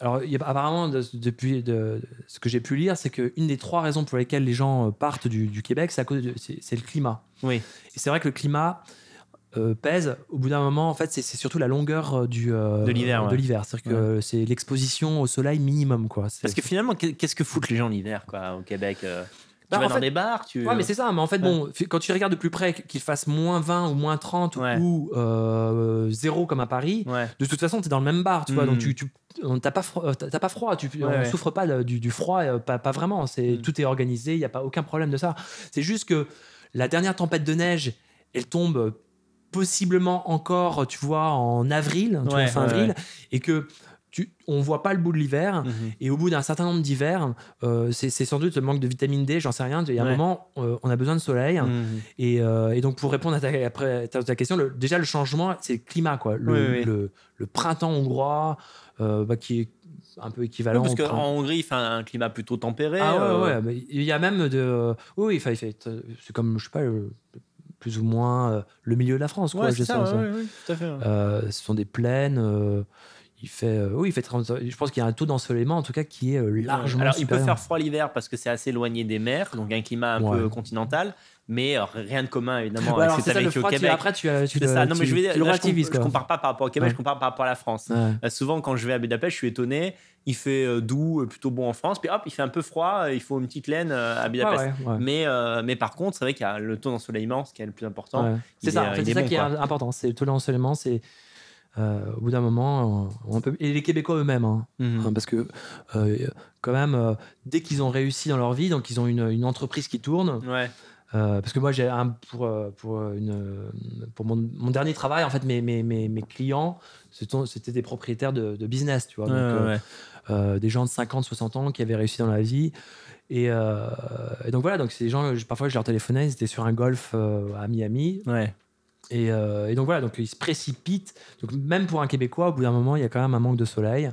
alors, apparemment, depuis ce que j'ai pu lire, c'est qu'une des trois raisons pour lesquelles les gens partent du, du Québec, c'est le climat. Oui. Et c'est vrai que le climat, euh, pèse, au bout d'un moment, en fait, c'est surtout la longueur euh, du, euh, de l'hiver. cest que c'est l'exposition au soleil minimum. Quoi. Parce que finalement, qu'est-ce que foutent les gens l'hiver quoi, au Québec tu bah, vas dans des bars, tu. Ouais, mais c'est ça. Mais en fait, bon, quand tu regardes de plus près qu'il fasse moins 20 ou moins 30 ou euh, 0 comme à Paris, de toute façon, tu es dans le même bar, tu vois. Donc, tu, hmm. tu t'as pas, froid, as pas froid, tu, souffres souffre pas du, froid, pas, pas vraiment. c'est hmm. Tout est organisé, il n'y a pas aucun problème de ça. C'est juste que la dernière tempête de neige, elle tombe possiblement encore, tu vois, en avril, tu fin avril, et que tu, on voit pas le bout de l'hiver. Mhm. Et au bout d'un certain nombre d'hivers, euh, c'est sans doute le manque de vitamine D, j'en sais rien. Il y a un moment, euh, on a besoin de soleil. Mhm. Et, euh, et, donc, pour répondre à ta, question, déjà le changement, c'est le climat, quoi. Le, le, printemps hongrois, bah, qui est un peu équivalent. parce qu'en Hongrie, il fait un climat plutôt tempéré. Ah ouais, Il y a même de. Oui, il fait. C'est comme, je sais pas plus ou moins euh, le milieu de la France. ça, hein. fait, euh, ce sont des plaines. Euh, il fait, oui, il fait je pense qu'il y a un taux d'ensoleillement en tout cas qui est largement. Alors, il peut faire froid l'hiver parce que c'est assez éloigné des mers, donc un climat un peu continental mais rien de commun évidemment c'est avec ce ça, vécu Québec. après, tu, tu ça. Non, mais je veux je, compare pas par rapport au Québec, je compare par rapport à la France. souvent, quand je vais à Budapest, je suis étonné il fait euh, doux, euh, plutôt bon en France, puis hop, il fait un peu froid, euh, il faut une petite laine à ah Budapest. Mais, mais par contre, c'est vrai qu'il y a le taux d'ensoleillement, ce qui est le plus important. C'est ça, c'est ça qui est important, c'est le taux d'ensoleillement, c'est. au bout d'un moment, on peut... et les Québécois eux-mêmes, hein. Mhm. Hein, parce que quand même, dès qu'ils ont réussi dans leur vie, donc ils ont une, une entreprise qui tourne, ouais. Euh, parce que moi, j'ai un, pour, euh, pour, euh, une, pour mon, dernier travail, en fait, mes, mes, clients, c'était des propriétaires de, business, tu vois. Donc, des gens de 50, 60 ans qui avaient réussi dans la vie. Et, donc voilà, donc ces gens, parfois je leur téléphonais, ils étaient sur un golf à Miami. Ouais. Et, donc voilà, donc ils se précipitent. Donc même pour un Québécois, au bout d'un moment, il y a quand même un manque de soleil.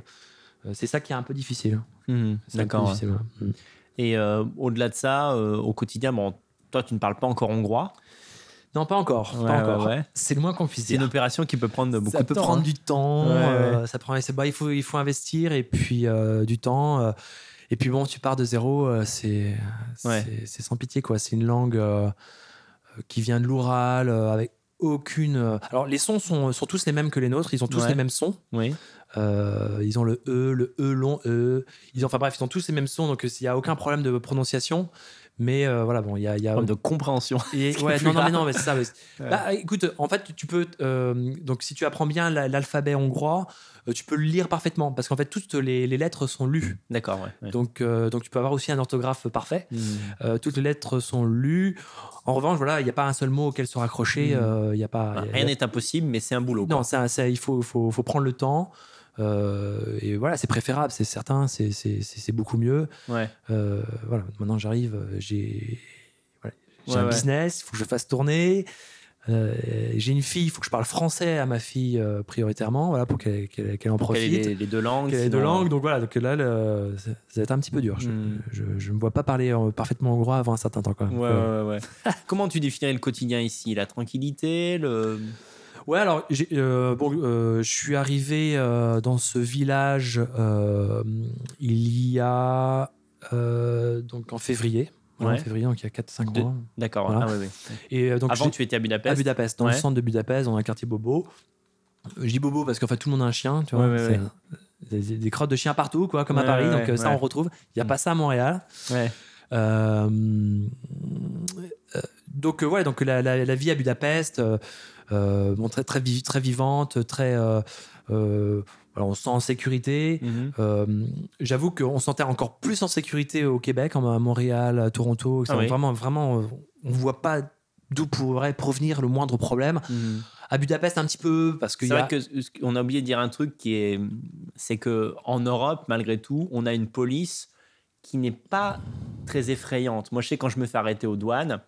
c'est ça qui est un peu difficile. Mmh, d'accord. Mmh. Et au-delà de ça, au quotidien, bon, toi, tu ne parles pas encore hongrois non, pas encore. C'est le moins qu'on puisse dire. C'est une opération qui peut prendre beaucoup de temps. Ça peut prendre hein. du temps. Euh, ça prend, bah, il, faut, il faut investir et puis euh, du temps. Euh, et puis bon, tu pars de zéro, c'est c'est sans pitié. quoi. C'est une langue qui vient de l'Oural, avec aucune. Alors, les sons sont, sont, tous les mêmes que les nôtres. Ils ont tous les mêmes sons. Oui. ils ont le E, le E long E. Ils ont, enfin bref, ils ont tous les mêmes sons. Donc, il n'y a aucun problème de prononciation. Mais euh, voilà, bon, il y a. Y a... de compréhension. non, non, mais non, c'est ça. bah, écoute, en fait, tu peux. Euh, donc, si tu apprends bien l'alphabet hongrois, euh, tu peux le lire parfaitement parce qu'en fait, toutes les, lettres sont lues. D'accord, ouais, Donc, donc, tu peux avoir aussi un orthographe parfait. Hmm. toutes les lettres sont lues. En revanche, voilà, il n'y a pas un seul mot auquel se raccrocher. Hmm. il y a pas, bah, rien n'est impossible, mais c'est un boulot. Non, il faut, faut, faut prendre le temps. Euh, et voilà, c'est préférable, c'est certain, c'est beaucoup mieux. Euh, voilà, maintenant j'arrive, euh, j'ai un business, il faut que je fasse tourner. j'ai une fille, il faut que je parle français à ma fille prioritairement, voilà, pour qu'elle en profite. les, deux langues. les deux langues, donc voilà, donc là, ça, va être un petit peu dur. Je ne hmm. me vois pas parler parfaitement hongrois avant un certain temps. Quand Comment tu définirais le quotidien ici La tranquillité le... Ouais, alors euh, bon, euh, je suis arrivé euh, dans ce village il y a donc en février. en février, donc il y a 4-5 mois. D'accord. Ah Et donc avant, tu étais à Budapest. À Budapest, dans le centre de Budapest, dans un quartier bobo. Je dis bobo parce qu'en fait tout le monde a un chien, tu vois. des, crottes de chiens partout, quoi, comme à Paris. donc ça, on retrouve. Il n'y a mm. pas ça à Montréal. donc ouais, donc la, vie à Budapest. Euh, très, très, très vivante, très. Euh, euh, on se sent en sécurité. Mhm. J'avoue qu'on se sentait encore plus en sécurité au Québec, à Montréal, à Toronto. Ah vraiment, vraiment, on voit pas d'où pourrait provenir le moindre problème. Mhm. À Budapest, un petit peu, parce que. C'est a... vrai qu'on a oublié de dire un truc qui est. C'est qu'en Europe, malgré tout, on a une police qui n'est pas très effrayante. Moi, je sais, quand je me fais arrêter aux douanes,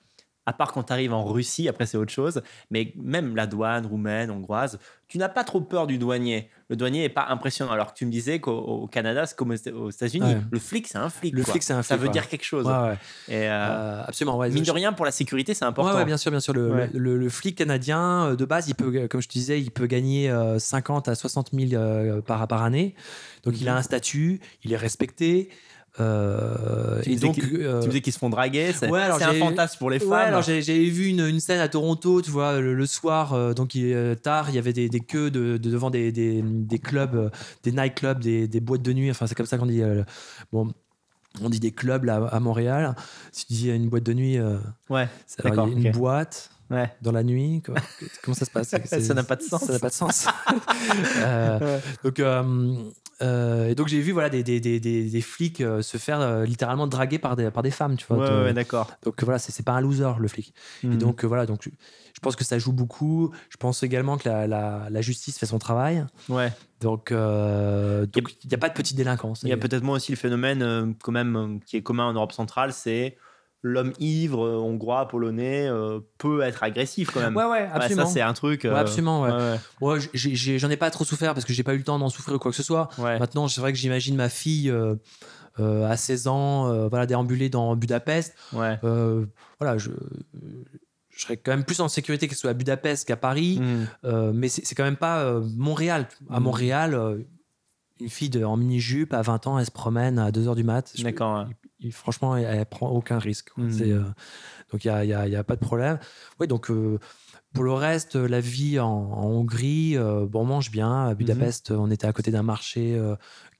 à part quand tu arrives en Russie, après c'est autre chose, mais même la douane roumaine, hongroise, tu n'as pas trop peur du douanier. Le douanier n'est pas impressionnant. Alors que tu me disais qu'au Canada, c'est comme aux États-Unis, le flic, c'est un flic. Le flic, c'est un flic. Ça veut dire quelque chose. Et euh, euh, absolument. mine de rien, pour la sécurité, c'est important. bien sûr, bien sûr. Le, flic canadien, euh, de base, il peut, comme je te disais, il peut gagner 50 à 60 000 par, par année. Donc il a mhm. un statut, il est respecté. Euh, donc, tu euh, disais qu'ils se font draguer, c'est un fantasme pour les femmes. J'ai alors j'ai vu une, scène à Toronto, tu vois, le, soir, euh, donc euh, tard, il y avait des, queues de, devant des, clubs, des nightclubs, des, des boîtes de nuit, enfin c'est comme ça qu'on dit. bon, on dit des clubs à Montréal. Si tu dis une boîte de nuit, ouais, une boîte, dans la nuit Comment ça se passe Ça n'a pas de sens. Ça n'a pas de sens. Euh, donc, euh, euh, et donc j'ai vu voilà des, des, des, des flics se faire littéralement draguer par des, par des femmes, tu vois. d'accord. Donc voilà, c'est pas un loser le flic. Et mhm. donc voilà, donc je pense que ça joue beaucoup. Je pense également que la, la, la justice fait son travail. Ouais. Donc, il n'y a, pas de petite délinquance. Il y a peut-être moins aussi le phénomène, quand même, qui est commun en Europe centrale, c'est l'homme ivre euh, hongrois polonais euh, peut être agressif quand même ouais ouais absolument ça c'est un truc euh, absolument ouais, ouais, j'en ai, pas trop souffert parce que j'ai pas eu le temps d'en souffrir ou quoi que ce soit maintenant c'est vrai que j'imagine ma fille à 16 ans voilà déambuler dans Budapest ouais voilà je je serais quand même plus en sécurité qu'elle soit à Budapest qu'à Paris mm. mais c'est quand même pas Montréal à mm. Montréal une fille de, en mini-jupe à 20 ans, elle se promène à 2h du mat. D'accord franchement, elle, prend aucun risque. Hmm. Euh, donc il n'y a, a, pas de problème. Oui, donc euh, pour le reste, euh, la vie en, Hongrie, bon, on mange bien. À Budapest, hmm. on était à côté d'un marché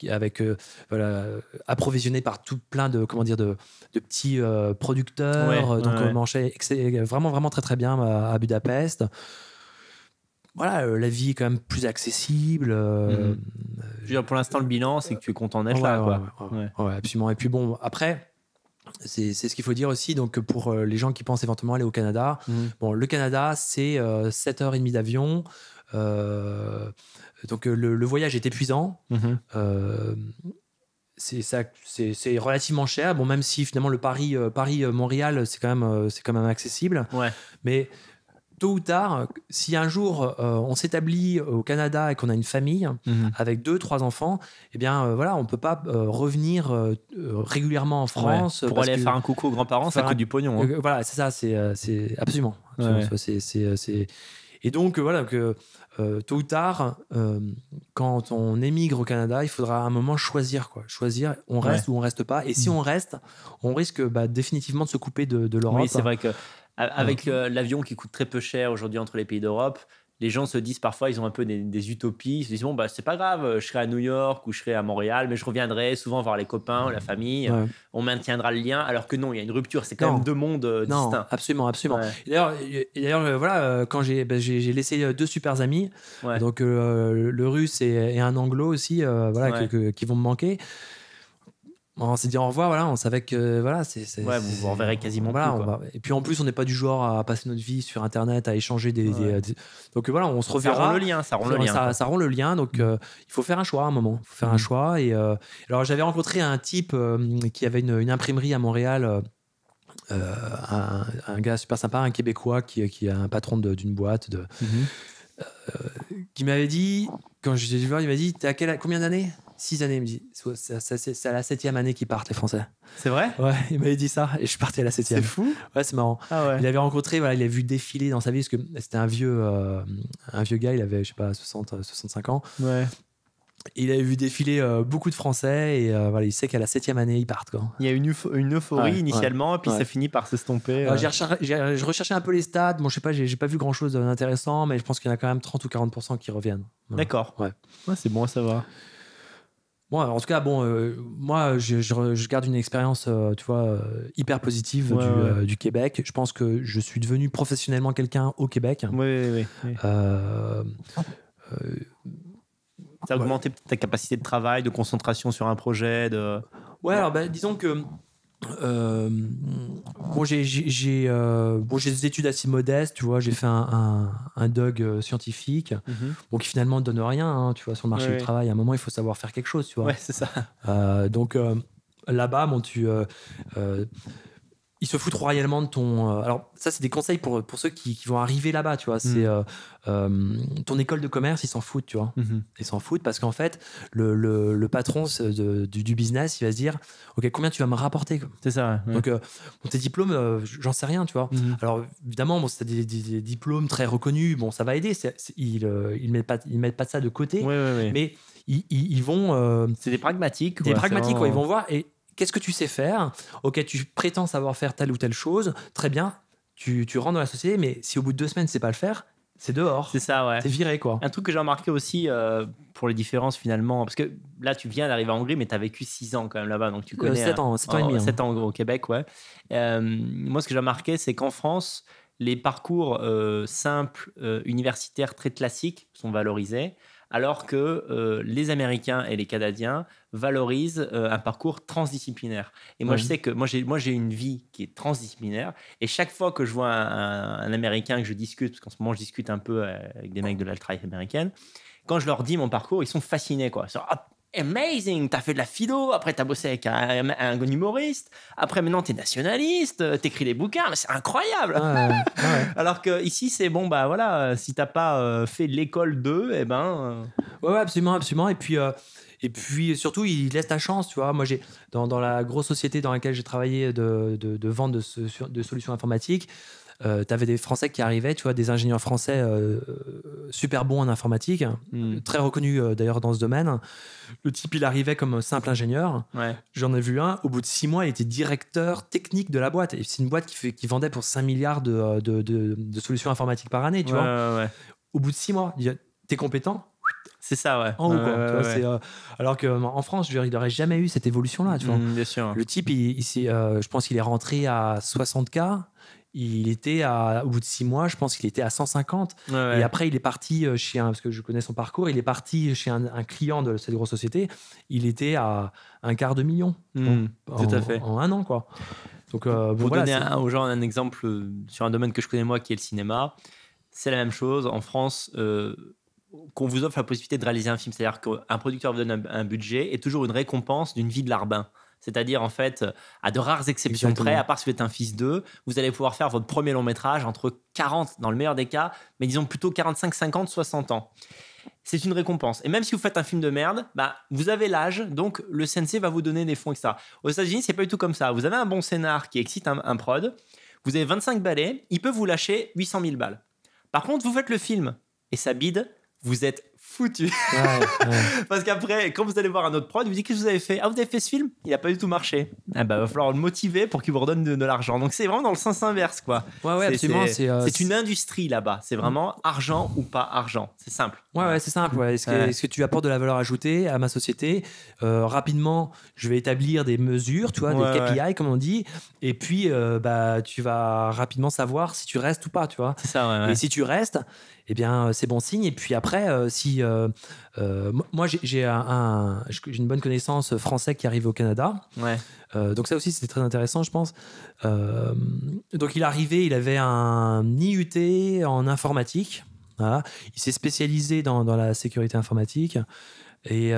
avec voilà, approvisionné par tout plein de comment dire de, petits producteurs. donc on mangeait vraiment vraiment très très bien à Budapest voilà, euh, la vie est quand même plus accessible. Euh, mhm. euh, Je pour l'instant, le bilan, c'est que tu es content d'être là. quoi. Ouais, absolument. Et puis bon, après, c'est ce qu'il faut dire aussi. Donc, pour les gens qui pensent éventuellement aller au Canada, mhm. bon, le Canada, c'est 7h30 d'avion. donc, le, voyage est épuisant. Mhm. Euh, c'est relativement cher. Bon, même si finalement le Paris, Paris Montréal, c'est quand même, c'est quand même accessible. Ouais. Mais tôt ou tard, si un jour euh, on s'établit au Canada et qu'on a une famille mhm. avec deux, trois enfants, eh bien euh, voilà, on peut pas euh, revenir régulièrement en France. pour aller faire un coucou aux grands-parents, ça coûte du pognon. Hein. voilà, c'est ça, c'est absolument. absolument Et donc voilà, que, tôt ou tard, quand on émigre au Canada, il faudra à un moment choisir. Quoi. Choisir, on reste ou on ne reste pas. Et si mhm. on reste, on risque bah, définitivement de se couper de, de l'Europe. Oui, c'est vrai que avec ah. euh, l'avion qui coûte très peu cher aujourd'hui entre les pays d'Europe, les gens se disent parfois, ils ont un peu des, utopies, ils se disent, bon, bah, c'est pas grave, euh, je serai à New York ou je serai à Montréal, mais je reviendrai souvent voir les copains, la famille, on maintiendra le lien, alors que non, il y a une rupture, c'est quand même deux mondes euh, non, distincts. Absolument, absolument. d'ailleurs, voilà, quand j'ai, bah, laissé deux super amis, donc le russe et, un anglo aussi, voilà, qui vont me manquer on s'est dit au revoir, voilà, on savait que voilà, c'est. Ouais, vous vous reverrez quasiment voilà, plus. Et puis en plus, on n'est pas du genre à passer notre vie sur Internet, à échanger des. Donc voilà, on se reverra. Ça rend le lien, ça rend le lien. Ça, rend le lien, donc mm. euh, il faut faire un choix à un moment. Il faut faire un mm. choix. Et euh, alors j'avais rencontré un type euh, qui avait une, imprimerie à Montréal. Un, gars super sympa, un Québécois qui, qui est un patron d'une boîte de, mm-hmm. qui m'avait dit, quand je l'ai vu, il m'a dit T'as combien d'années 6 années, il me dit, c'est à la septième année qu'ils partent, les Français. C'est vrai Ouais, il m'avait dit ça et je partais à la septième. C'est fou Ouais, c'est marrant. Ah il avait rencontré, voilà, il a vu défiler dans sa vie, parce que c'était un vieux, euh, un vieux gars, il avait, je sais pas, 60, 65 euh, ans. Ouais. Il avait vu défiler euh, beaucoup de Français et voilà, il sait qu'à la septième année, ils partent. Quoi. Il y a une, une euphorie initialement, et puis ça finit par s'estomper. j'ai je recherchais un peu les stades. Bon, je sais pas, j'ai pas vu grand chose d'intéressant, mais je pense qu'il y en a quand même 30 ou 40% qui reviennent. D'accord. Ouais. c'est bon à savoir en tout cas, bon, euh, moi, je, garde une expérience, euh, tu vois, euh, hyper positive du, Québec. Je pense que je suis devenu professionnellement quelqu'un au Québec. Oui, oui, oui. Ça a augmenté ta capacité de travail, de concentration sur un projet, de... Ouais, alors, bah, disons que euh, euh, bon, j'ai des études assez modestes, tu vois. J'ai fait un, un, dog euh, scientifique, mhm. bon, qui finalement ne donne rien, hein, tu vois, sur le marché du travail. À un moment, il faut savoir faire quelque chose, tu vois. Ouais, c'est ça. donc là-bas, bon, tu ils se foutent royalement de ton. Euh, alors, ça, c'est des conseils pour, pour ceux qui, qui vont arriver là-bas, tu vois. C'est mm. euh, euh, ton école de commerce, ils s'en foutent, tu vois. Mm-hmm. Ils s'en foutent parce qu'en fait, le, le, le patron de, du, business, il va se dire Ok, combien tu vas me rapporter C'est ça. Donc, tes diplômes, j'en sais rien, tu vois. Mm-hmm. Alors, évidemment, bon, c'est des, diplômes très reconnus, bon, ça va aider. ils ne mettent, pas, pas ça de côté. mais ils, ils, vont. c'est des pragmatiques. des pragmatiques, quoi, Ils vont voir. Et Qu'est-ce que tu sais faire Ok, tu prétends savoir faire telle ou telle chose. Très bien, tu, tu rentres dans la société, mais si au bout de deux semaines, tu sais pas le faire, c'est dehors. C'est ça, ouais. C'est viré, quoi. Un truc que j'ai remarqué aussi euh, pour les différences, finalement, parce que là, tu viens d'arriver en Hongrie, mais tu as vécu 6 ans quand même là-bas, donc tu euh, connais. 7 ans, 7 ans et euh, demi. Hein. au Québec, ouais. moi, ce que j'ai remarqué, c'est qu'en France, les parcours simples, universitaires, très classiques sont valorisés alors que euh, les Américains et les Canadiens valorisent euh, un parcours transdisciplinaire. Et moi, je sais que moi, j'ai, une vie qui est transdisciplinaire. Et chaque fois que je vois un, Américain que je discute, parce qu'en ce moment, je discute un peu euh, avec des mecs de l'ultra américaine, quand je leur dis mon parcours, ils sont fascinés. Quoi. Ils ah, amazing, t'as fait de la philo, après t'as bossé avec un, un, humoriste, après maintenant t'es nationaliste, euh, t'écris des bouquins, c'est incroyable. Ah, ah, Alors que ici c'est bon bah voilà, euh, si t'as pas euh, fait l'école 2, et eh ben. Euh... Ouais, absolument, absolument. Et puis. et puis surtout, il laisse ta chance, tu vois. Moi, j'ai dans, dans, la grosse société dans laquelle j'ai travaillé de, de, de vente de, de solutions informatiques, euh, tu avais des Français qui arrivaient, tu vois, des ingénieurs français euh, super bons en informatique, hmm. très reconnus euh, d'ailleurs dans ce domaine. Le type, il arrivait comme simple ingénieur. J'en ai vu un. Au bout de six mois, il était directeur technique de la boîte. Et c'est une boîte qui, fait, qui vendait pour 5 milliards euh, de, solutions informatiques par année, tu vois. Au bout de six mois, tu es compétent, c'est ça, ouais. En alors qu'en France, je veux il n'aurait jamais eu cette évolution-là. Tu vois. Hmm, bien sûr. Le type, il, je pense qu'il est rentré à 60K il était à, au bout de six mois, je pense qu'il était à 150. Et après, il est parti euh, chez un, parce que je connais son parcours, il est parti chez un, client de cette grosse société, il était à un quart de million. Hmm, en, tout à fait. En, un an, quoi. Donc, euh, pour donner un, aux gens un exemple euh, sur un domaine que je connais moi, qui est le cinéma, c'est la même chose. En France, qu'on vous offre la possibilité de réaliser un film, c'est-à-dire qu'un producteur vous donne un, un budget et toujours une récompense d'une vie de larbin. C'est-à-dire, en fait, à de rares exceptions près, à part si vous êtes un fils d'eux, vous allez pouvoir faire votre premier long métrage entre 40, dans le meilleur des cas, mais disons plutôt 45, 50, 60 ans. C'est une récompense. Et même si vous faites un film de merde, bah, vous avez l'âge, donc le CNC va vous donner des fonds, etc. Aux États-Unis, c'est pas du tout comme ça. Vous avez un bon scénar qui excite un, prod, vous avez 25 balais, il peut vous lâcher 800 000 balles. Par contre, vous faites le film et ça bide, vous êtes foutu. Parce qu'après, quand vous allez voir un autre prod, vous dites qu'est-ce que vous avez fait Ah, vous avez fait ce film Il n'a pas du tout marché. Ah bah, il va falloir le motiver pour qu'il vous redonne de, l'argent. Donc c'est vraiment dans le sens inverse, quoi. Ouais, ouais, absolument. C'est euh, une industrie là-bas. C'est vraiment argent ou pas argent. C'est simple. Ouais, ouais, c'est simple. Est-ce que, tu apportes de la valeur ajoutée à ma société euh, Rapidement, je vais établir des mesures, tu vois, des KPI, comme on dit. Et puis, euh, bah, tu vas rapidement savoir si tu restes ou pas, tu vois. Et si tu restes, eh bien, euh, c'est bon signe. Et puis après, euh, si euh, moi j'ai une bonne connaissance français qui arrive au Canada, donc ça aussi c'était très intéressant, je pense. donc il arrivait, il avait un IUT en informatique. Il s'est spécialisé dans, la sécurité informatique et,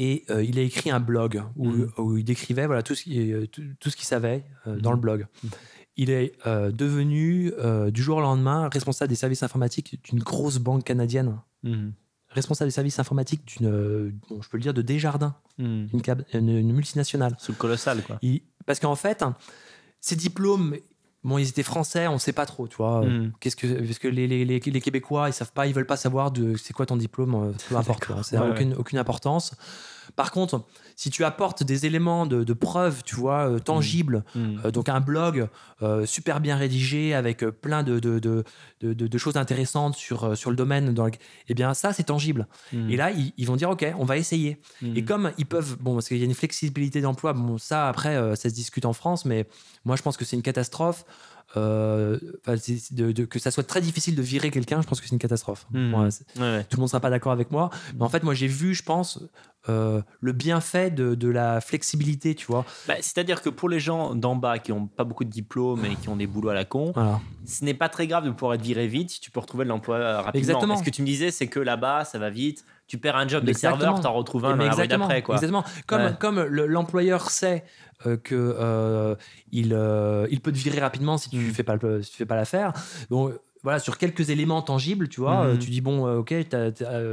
il a écrit un blog mmh. où, il décrivait voilà, tout, ce, qui, ce qu'il savait dans le mmh. blog. Mmh il est euh, devenu euh, du jour au lendemain responsable des services informatiques d'une grosse banque canadienne. Mmh. Responsable des services informatiques d'une, euh, je peux le dire, de Desjardins, mmh. une, multinationale. Sous le colossal, quoi. parce qu'en fait, ses diplômes, bon, ils étaient français, on ne sait pas trop, tu vois. Mmh. Qu'est-ce que, parce que les, Québécois, ils savent pas, ils veulent pas savoir de c'est quoi ton diplôme, peu importe, ça n'a aucune importance. Par contre, si tu apportes des éléments de, preuve, tu vois, euh, tangibles, mm. Mm. Euh, donc un blog euh, super bien rédigé avec plein de, choses intéressantes sur, le domaine, eh bien ça, c'est tangible. Mm. Et là, ils, vont dire, OK, on va essayer. Et comme ils peuvent, bon, parce qu'il y a une flexibilité d'emploi, bon, ça, après, ça se discute en France, mais moi, je pense que c'est une catastrophe. Euh, que ça soit très difficile de virer quelqu'un, je pense que c'est une catastrophe. Mmh. Tout le monde sera pas d'accord avec moi, mais en fait, moi, j'ai vu, je pense, euh, le bienfait de, la flexibilité, tu vois. Bah, c'est-à-dire que pour les gens d'en bas qui n'ont pas beaucoup de diplômes et qui ont des boulots à la con, ce n'est pas très grave de pouvoir être viré vite, tu peux retrouver de l'emploi rapidement. Exactement. ce que tu me disais, c'est que là-bas, ça va vite tu perds un job de serveur, t'en retrouves un eh ben, d'après. Exactement. Comme, comme l'employeur sait euh, que euh, il, euh, il peut te virer rapidement si tu ne mm. fais pas fais pas l'affaire. Donc voilà, sur quelques éléments tangibles, tu vois, mm-hmm. tu dis bon, ok,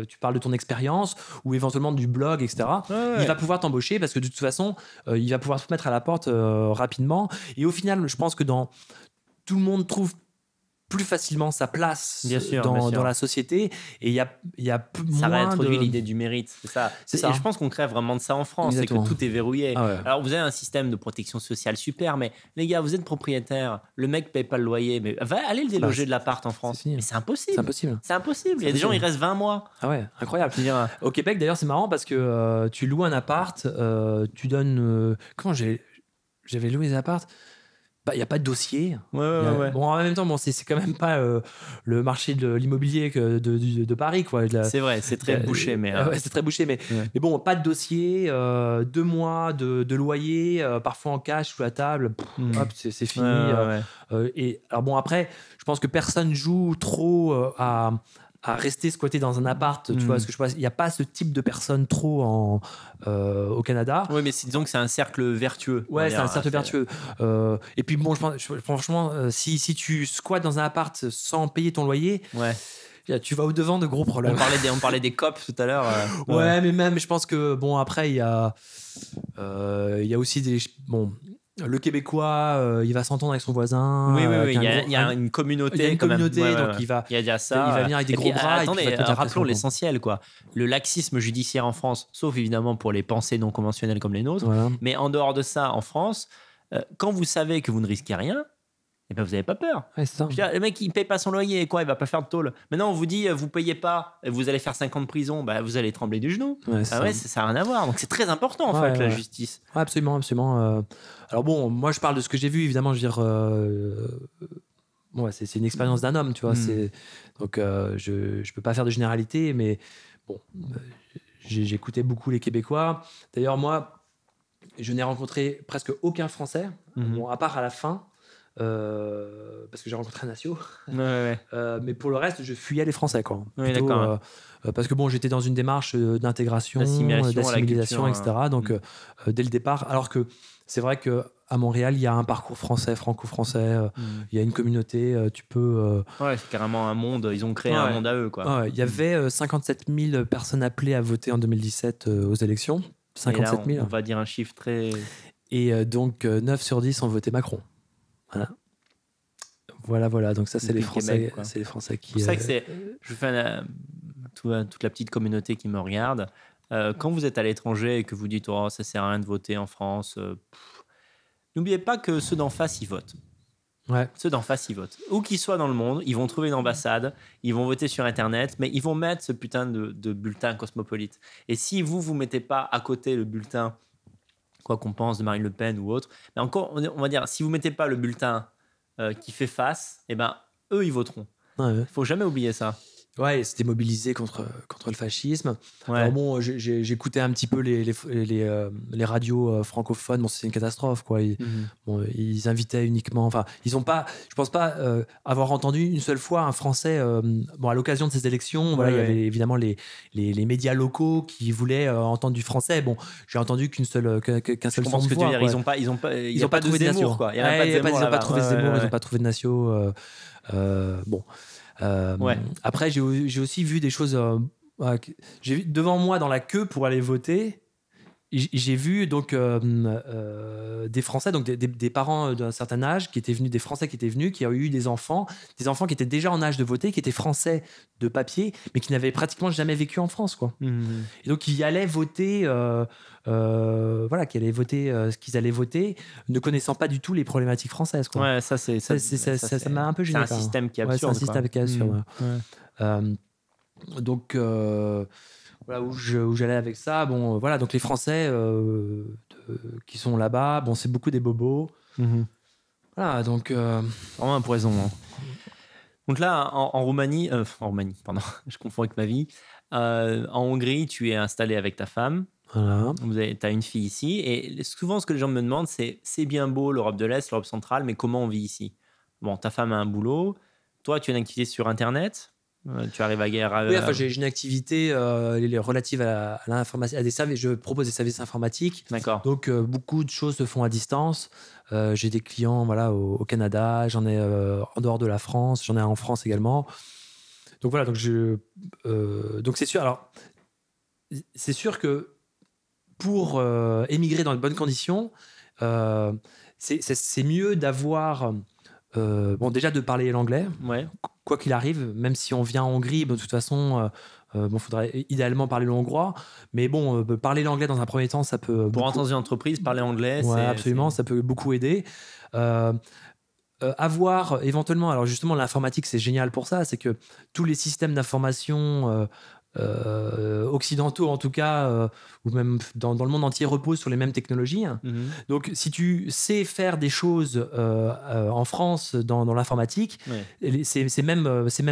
tu parles de ton expérience ou éventuellement du blog, etc. Il va pouvoir t'embaucher parce que de toute façon, il va pouvoir te mettre à la porte rapidement. Et au final, je pense que dans tout le monde trouve plus facilement sa place dans, la société et il y a, y ça réintroduit l'idée du mérite c'est ça c'est ça et je pense qu'on crève vraiment de ça en France c'est que tout est verrouillé ah alors vous avez un système de protection sociale super mais les gars vous êtes propriétaire le mec paye pas le loyer mais va le déloger bah, de l'appart en France mais c'est impossible c'est impossible c'est impossible il y a des gens ils restent 20 mois ah ouais incroyable au Québec d'ailleurs c'est marrant parce que euh, tu loues un appart euh, tu donnes quand euh, comment j'ai j'avais loué des appartes bah, il n'y a pas de dossier. Bon, en même temps, bon, c'est quand même pas euh, le marché de l'immobilier de, de, Paris. quoi. C'est vrai, c'est très, euh, bouché, mais. c'est très bouché, mais. bon, pas de dossier, euh, deux mois de, loyer, parfois en cash sous la table, hmm. c'est fini. et alors, bon, après, je pense que personne joue trop à à rester squatté dans un appart, tu vois, hmm. ce que je il n'y a pas ce type de personne trop en, euh, au Canada. Oui, mais disons que c'est un cercle vertueux. Ouais, c'est un cercle ah, vertueux. Euh, et puis bon, je pense, franchement, euh, si, si tu squattes dans un appart sans payer ton loyer. Ouais tu vas au devant de gros problèmes. On parlait des, on cops tout à l'heure. ouais, mais même, je pense que bon après il y a, y a aussi des, bon, le Québécois, euh, il va s'entendre avec son voisin. Oui, oui, oui. Euh, il y, a, une communauté. Il y a une communauté, donc il va. y a ça. Il va venir avec des gros bras. Attendez, rappelons l'essentiel, quoi. Le laxisme judiciaire en France, sauf évidemment pour les pensées non conventionnelles comme les nôtres, mais en dehors de ça, en France, euh, quand vous savez que vous ne risquez rien, et eh ben vous n'avez pas peur. le mec, il ne paye pas son loyer, quoi, il va pas faire de tôle. Maintenant, on vous dit, vous payez pas, vous allez faire 5 ans de prison, bah, vous allez trembler du genou. Ah ça. n'a rien à voir. Donc c'est très important, en fait, la justice. absolument, absolument. Euh. Alors bon, moi, je parle de ce que j'ai vu, évidemment, je veux dire. Euh, c'est une expérience d'un homme, tu vois. Hmm. Donc euh, je ne peux pas faire de généralité, mais bon, j'écoutais beaucoup les Québécois. D'ailleurs, moi, je n'ai rencontré presque aucun Français, hmm. à part à la fin euh, parce que j'ai rencontré un euh, mais pour le reste, je fuyais les Français. Quoi. Euh, parce que bon, j'étais dans une démarche d'intégration, d'assimilation, hein. etc. Donc, mm. dès le départ, alors que c'est vrai que à Montréal, il y a un parcours français, franco-français, mm. il y a une communauté, tu peux... Ouais, c'est carrément un monde, ils ont créé un monde à eux. Quoi. il y mm. avait 57 000 personnes appelées à voter en 2017 aux élections. 57 on, on va dire un chiffre très... Et donc, 9 sur 10 ont voté Macron. Voilà. Voilà, Donc ça, c'est les Français, c'est les Français qui. C'est ça que euh, c'est. Je fais la, euh, toute, la petite communauté qui me regarde. Euh, quand vous êtes à l'étranger et que vous dites oh ça sert à rien de voter en France, n'oubliez pas que ceux d'en face ils votent. Ouais. Ceux d'en face, ils votent. Où qu'ils soient dans le monde, ils vont trouver une ambassade, ils vont voter sur Internet, mais ils vont mettre ce putain de, de bulletin cosmopolite. Et si vous, vous mettez pas à côté le bulletin quoi qu'on pense de Marine Le Pen ou autre. Mais encore, on va dire, si vous mettez pas le bulletin euh, qui fait face, eh ben, eux, ils voteront. Il faut jamais oublier ça. Ouais, c'était mobilisé contre, contre le fascisme. bon, j'écoutais un petit peu les, les, euh, radios euh, francophones. Bon, c'est une catastrophe, quoi. Ils, mhm. bon, ils invitaient uniquement. Enfin, ils ont pas, je pense pas euh, avoir entendu une seule fois un Français. bon, à l'occasion de ces élections, voilà, il y avait évidemment les, les, médias locaux qui voulaient entendre du français. Bon, j'ai entendu qu'une seule, qu'un seul son de ils ont pas, ils ont pas, ils ont pas, trouvé de Zemmour, ils ont pas trouvé Zemmour, ils ont pas trouvé de nation. bon. Euh, après, j'ai aussi vu des choses. Euh, j'ai vu devant moi dans la queue pour aller voter j'ai vu donc euh, euh, des Français, donc des, parents d'un certain âge qui étaient venus, des Français qui étaient venus, qui ont eu des enfants, des enfants qui étaient déjà en âge de voter, qui étaient Français de papier, mais qui n'avaient pratiquement jamais vécu en France, quoi. Mmh. Et donc ils allaient voter, euh, voilà, qui allaient voter ce qu'ils allaient voter, ne connaissant pas du tout les problématiques françaises, quoi. Ouais, ça c'est ça, m'a un peu gêné. C'est un, système qui est absurde. c'est un système qui est absurde. donc voilà, où, j'allais avec ça. Bon, euh, voilà, donc les Français euh, qui sont là-bas, bon, c'est beaucoup des bobos. Mhm. Voilà, donc. Euh, Vraiment un poison. Hein. Donc là, en, Roumanie, en Roumanie, pardon, je confonds avec ma vie. en Hongrie, tu es installé avec ta femme. Voilà. Tu as une fille ici. Et souvent, ce que les gens me demandent, c'est c'est bien beau l'Europe de l'Est, l'Europe centrale, mais comment on vit ici Bon, ta femme a un boulot. Toi, tu as une activité sur Internet. Tu arrives à guerre. Oui, enfin, j'ai une activité euh, relative à, à, à des services. Je propose des services informatiques. D'accord. Donc, euh, beaucoup de choses se font à distance. Euh, j'ai des clients voilà, au, Canada, j'en ai en dehors de la France, j'en ai en France également. Donc, voilà, donc, je, donc c'est sûr. Alors, c'est sûr que pour émigrer dans de bonnes conditions, c'est mieux d'avoir euh, bon, déjà de parler l'anglais. Ouais. Quoi qu'il arrive, même si on vient en Hongrie, de toute façon, euh, euh bon, faudrait idéalement parler le hongrois. Mais bon, euh, bah, parler l'anglais dans un premier temps, ça peut. Pour entendre une entreprise, parler anglais, c'est. Absolument, ça peut beaucoup aider. avoir éventuellement, alors justement l'informatique c'est génial pour ça, c'est que tous les systèmes d'information, euh, occidentaux en tout cas, euh, ou même dans, le monde entier, reposent sur les mêmes technologies. Hein. Mhm. Donc si tu sais faire des choses euh, en France dans, l'informatique, ces, mêmes,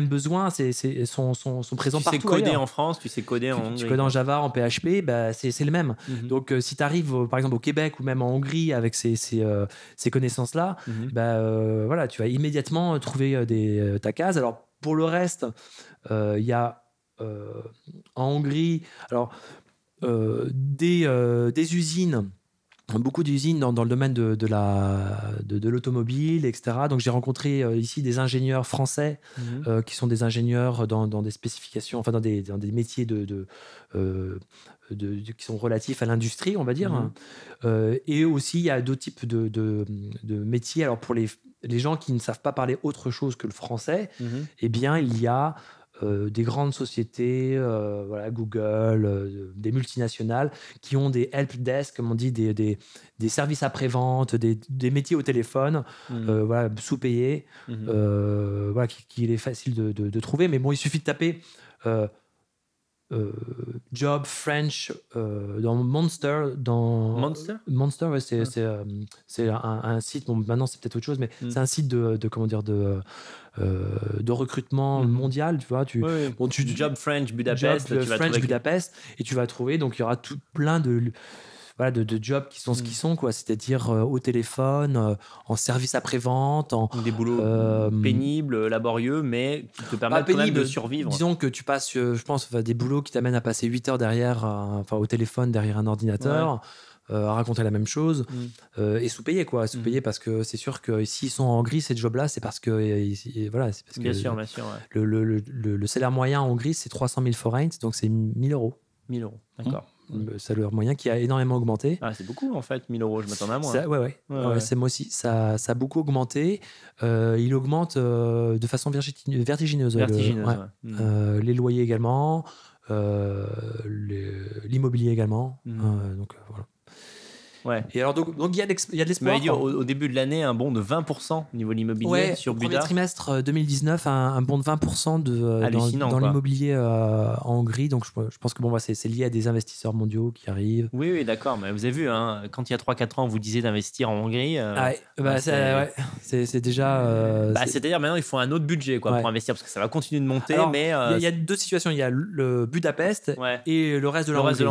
besoins sont, présents tu partout. Tu sais coder en France, tu sais coder en Tu codes en Java, en PHP, bah, c'est le même. Mhm. Donc si tu arrives par exemple au Québec ou même en Hongrie avec ces, connaissances-là, mhm. bah, voilà, tu vas immédiatement trouver des, ta case. Alors pour le reste, il y a euh, en Hongrie, alors, euh, des, euh, des usines beaucoup d'usines dans, dans, le domaine de, la de, l'automobile etc donc j'ai rencontré ici des ingénieurs français mhm. qui sont des ingénieurs dans, dans, des spécifications enfin dans des, dans des métiers de, de qui sont relatifs à l'industrie, on va dire. Mhm. et aussi, il y a deux types de, de, métiers. Alors, pour les, les gens qui ne savent pas parler autre chose que le français, mhm. eh bien, il y a euh, des grandes sociétés, euh, Google, euh, des multinationales, qui ont des help desks, comme on dit, des, services après-vente, des, métiers au téléphone, mmh. sous-payés, mmh. voilà, qu'il est facile de, de, trouver. Mais bon, il suffit de taper euh, job French euh, dans Monster dans Monster Monster c'est ah. euh, un, site bon maintenant c'est peut-être autre chose mais mm. c'est un site de, de, comment dire de de recrutement mm. mondial tu vois tu, bon, tu Job French Budapest Job, vas Budapest et tu vas trouver donc il y aura tout plein de de, de, jobs qui sont ce mm. qu'ils sont, quoi. C'est-à-dire euh, au téléphone, euh, en service après-vente, en des boulots euh, pénibles, laborieux, mais qui te permettent pénible, quand même de survivre. Disons que tu passes, je pense, des boulots qui t'amènent à passer 8 heures derrière, enfin au téléphone derrière un ordinateur. à raconter la même chose mm. et sous payé quoi sous payé mm. parce que c'est sûr que s'ils sont en gris ces jobs là c'est parce que voilà c'est parce bien sûr, bien sûr, le, le, le, salaire moyen en gris c'est 300 000 forints donc c'est 1000 euros 1000 euros d'accord le salaire moyen qui a énormément augmenté. Ah, c'est beaucoup en fait, 1000 euros, je m'attendais à moins. Ça, ouais, ouais, c'est moi aussi. Ça, ça a beaucoup augmenté. Euh, il augmente euh, de façon vertigineuse. Vertigineuse. Hmm. Euh, les loyers également, l'immobilier également. Hmm. donc voilà. Ouais. Et alors, donc, il y a de l'espoir. Au, au, début de l'année, un bond de 20% au niveau de l'immobilier sur Budapest Premier trimestre 2019, euh, un, bond de 20% de, euh, dans, l'immobilier euh, en Hongrie. Donc, je, pense que bon, bah, c'est lié à des investisseurs mondiaux qui arrivent. Oui, oui, d'accord. Mais vous avez vu, hein, quand il y a 3-4 ans, vous disiez d'investir en Hongrie. Ah, bah, bah, c'est déjà. bah, C'est-à-dire, maintenant, il faut un autre budget quoi, pour investir parce que ça va continuer de monter. mais il y, a deux situations. Il y a le Budapest et le reste de la le Reste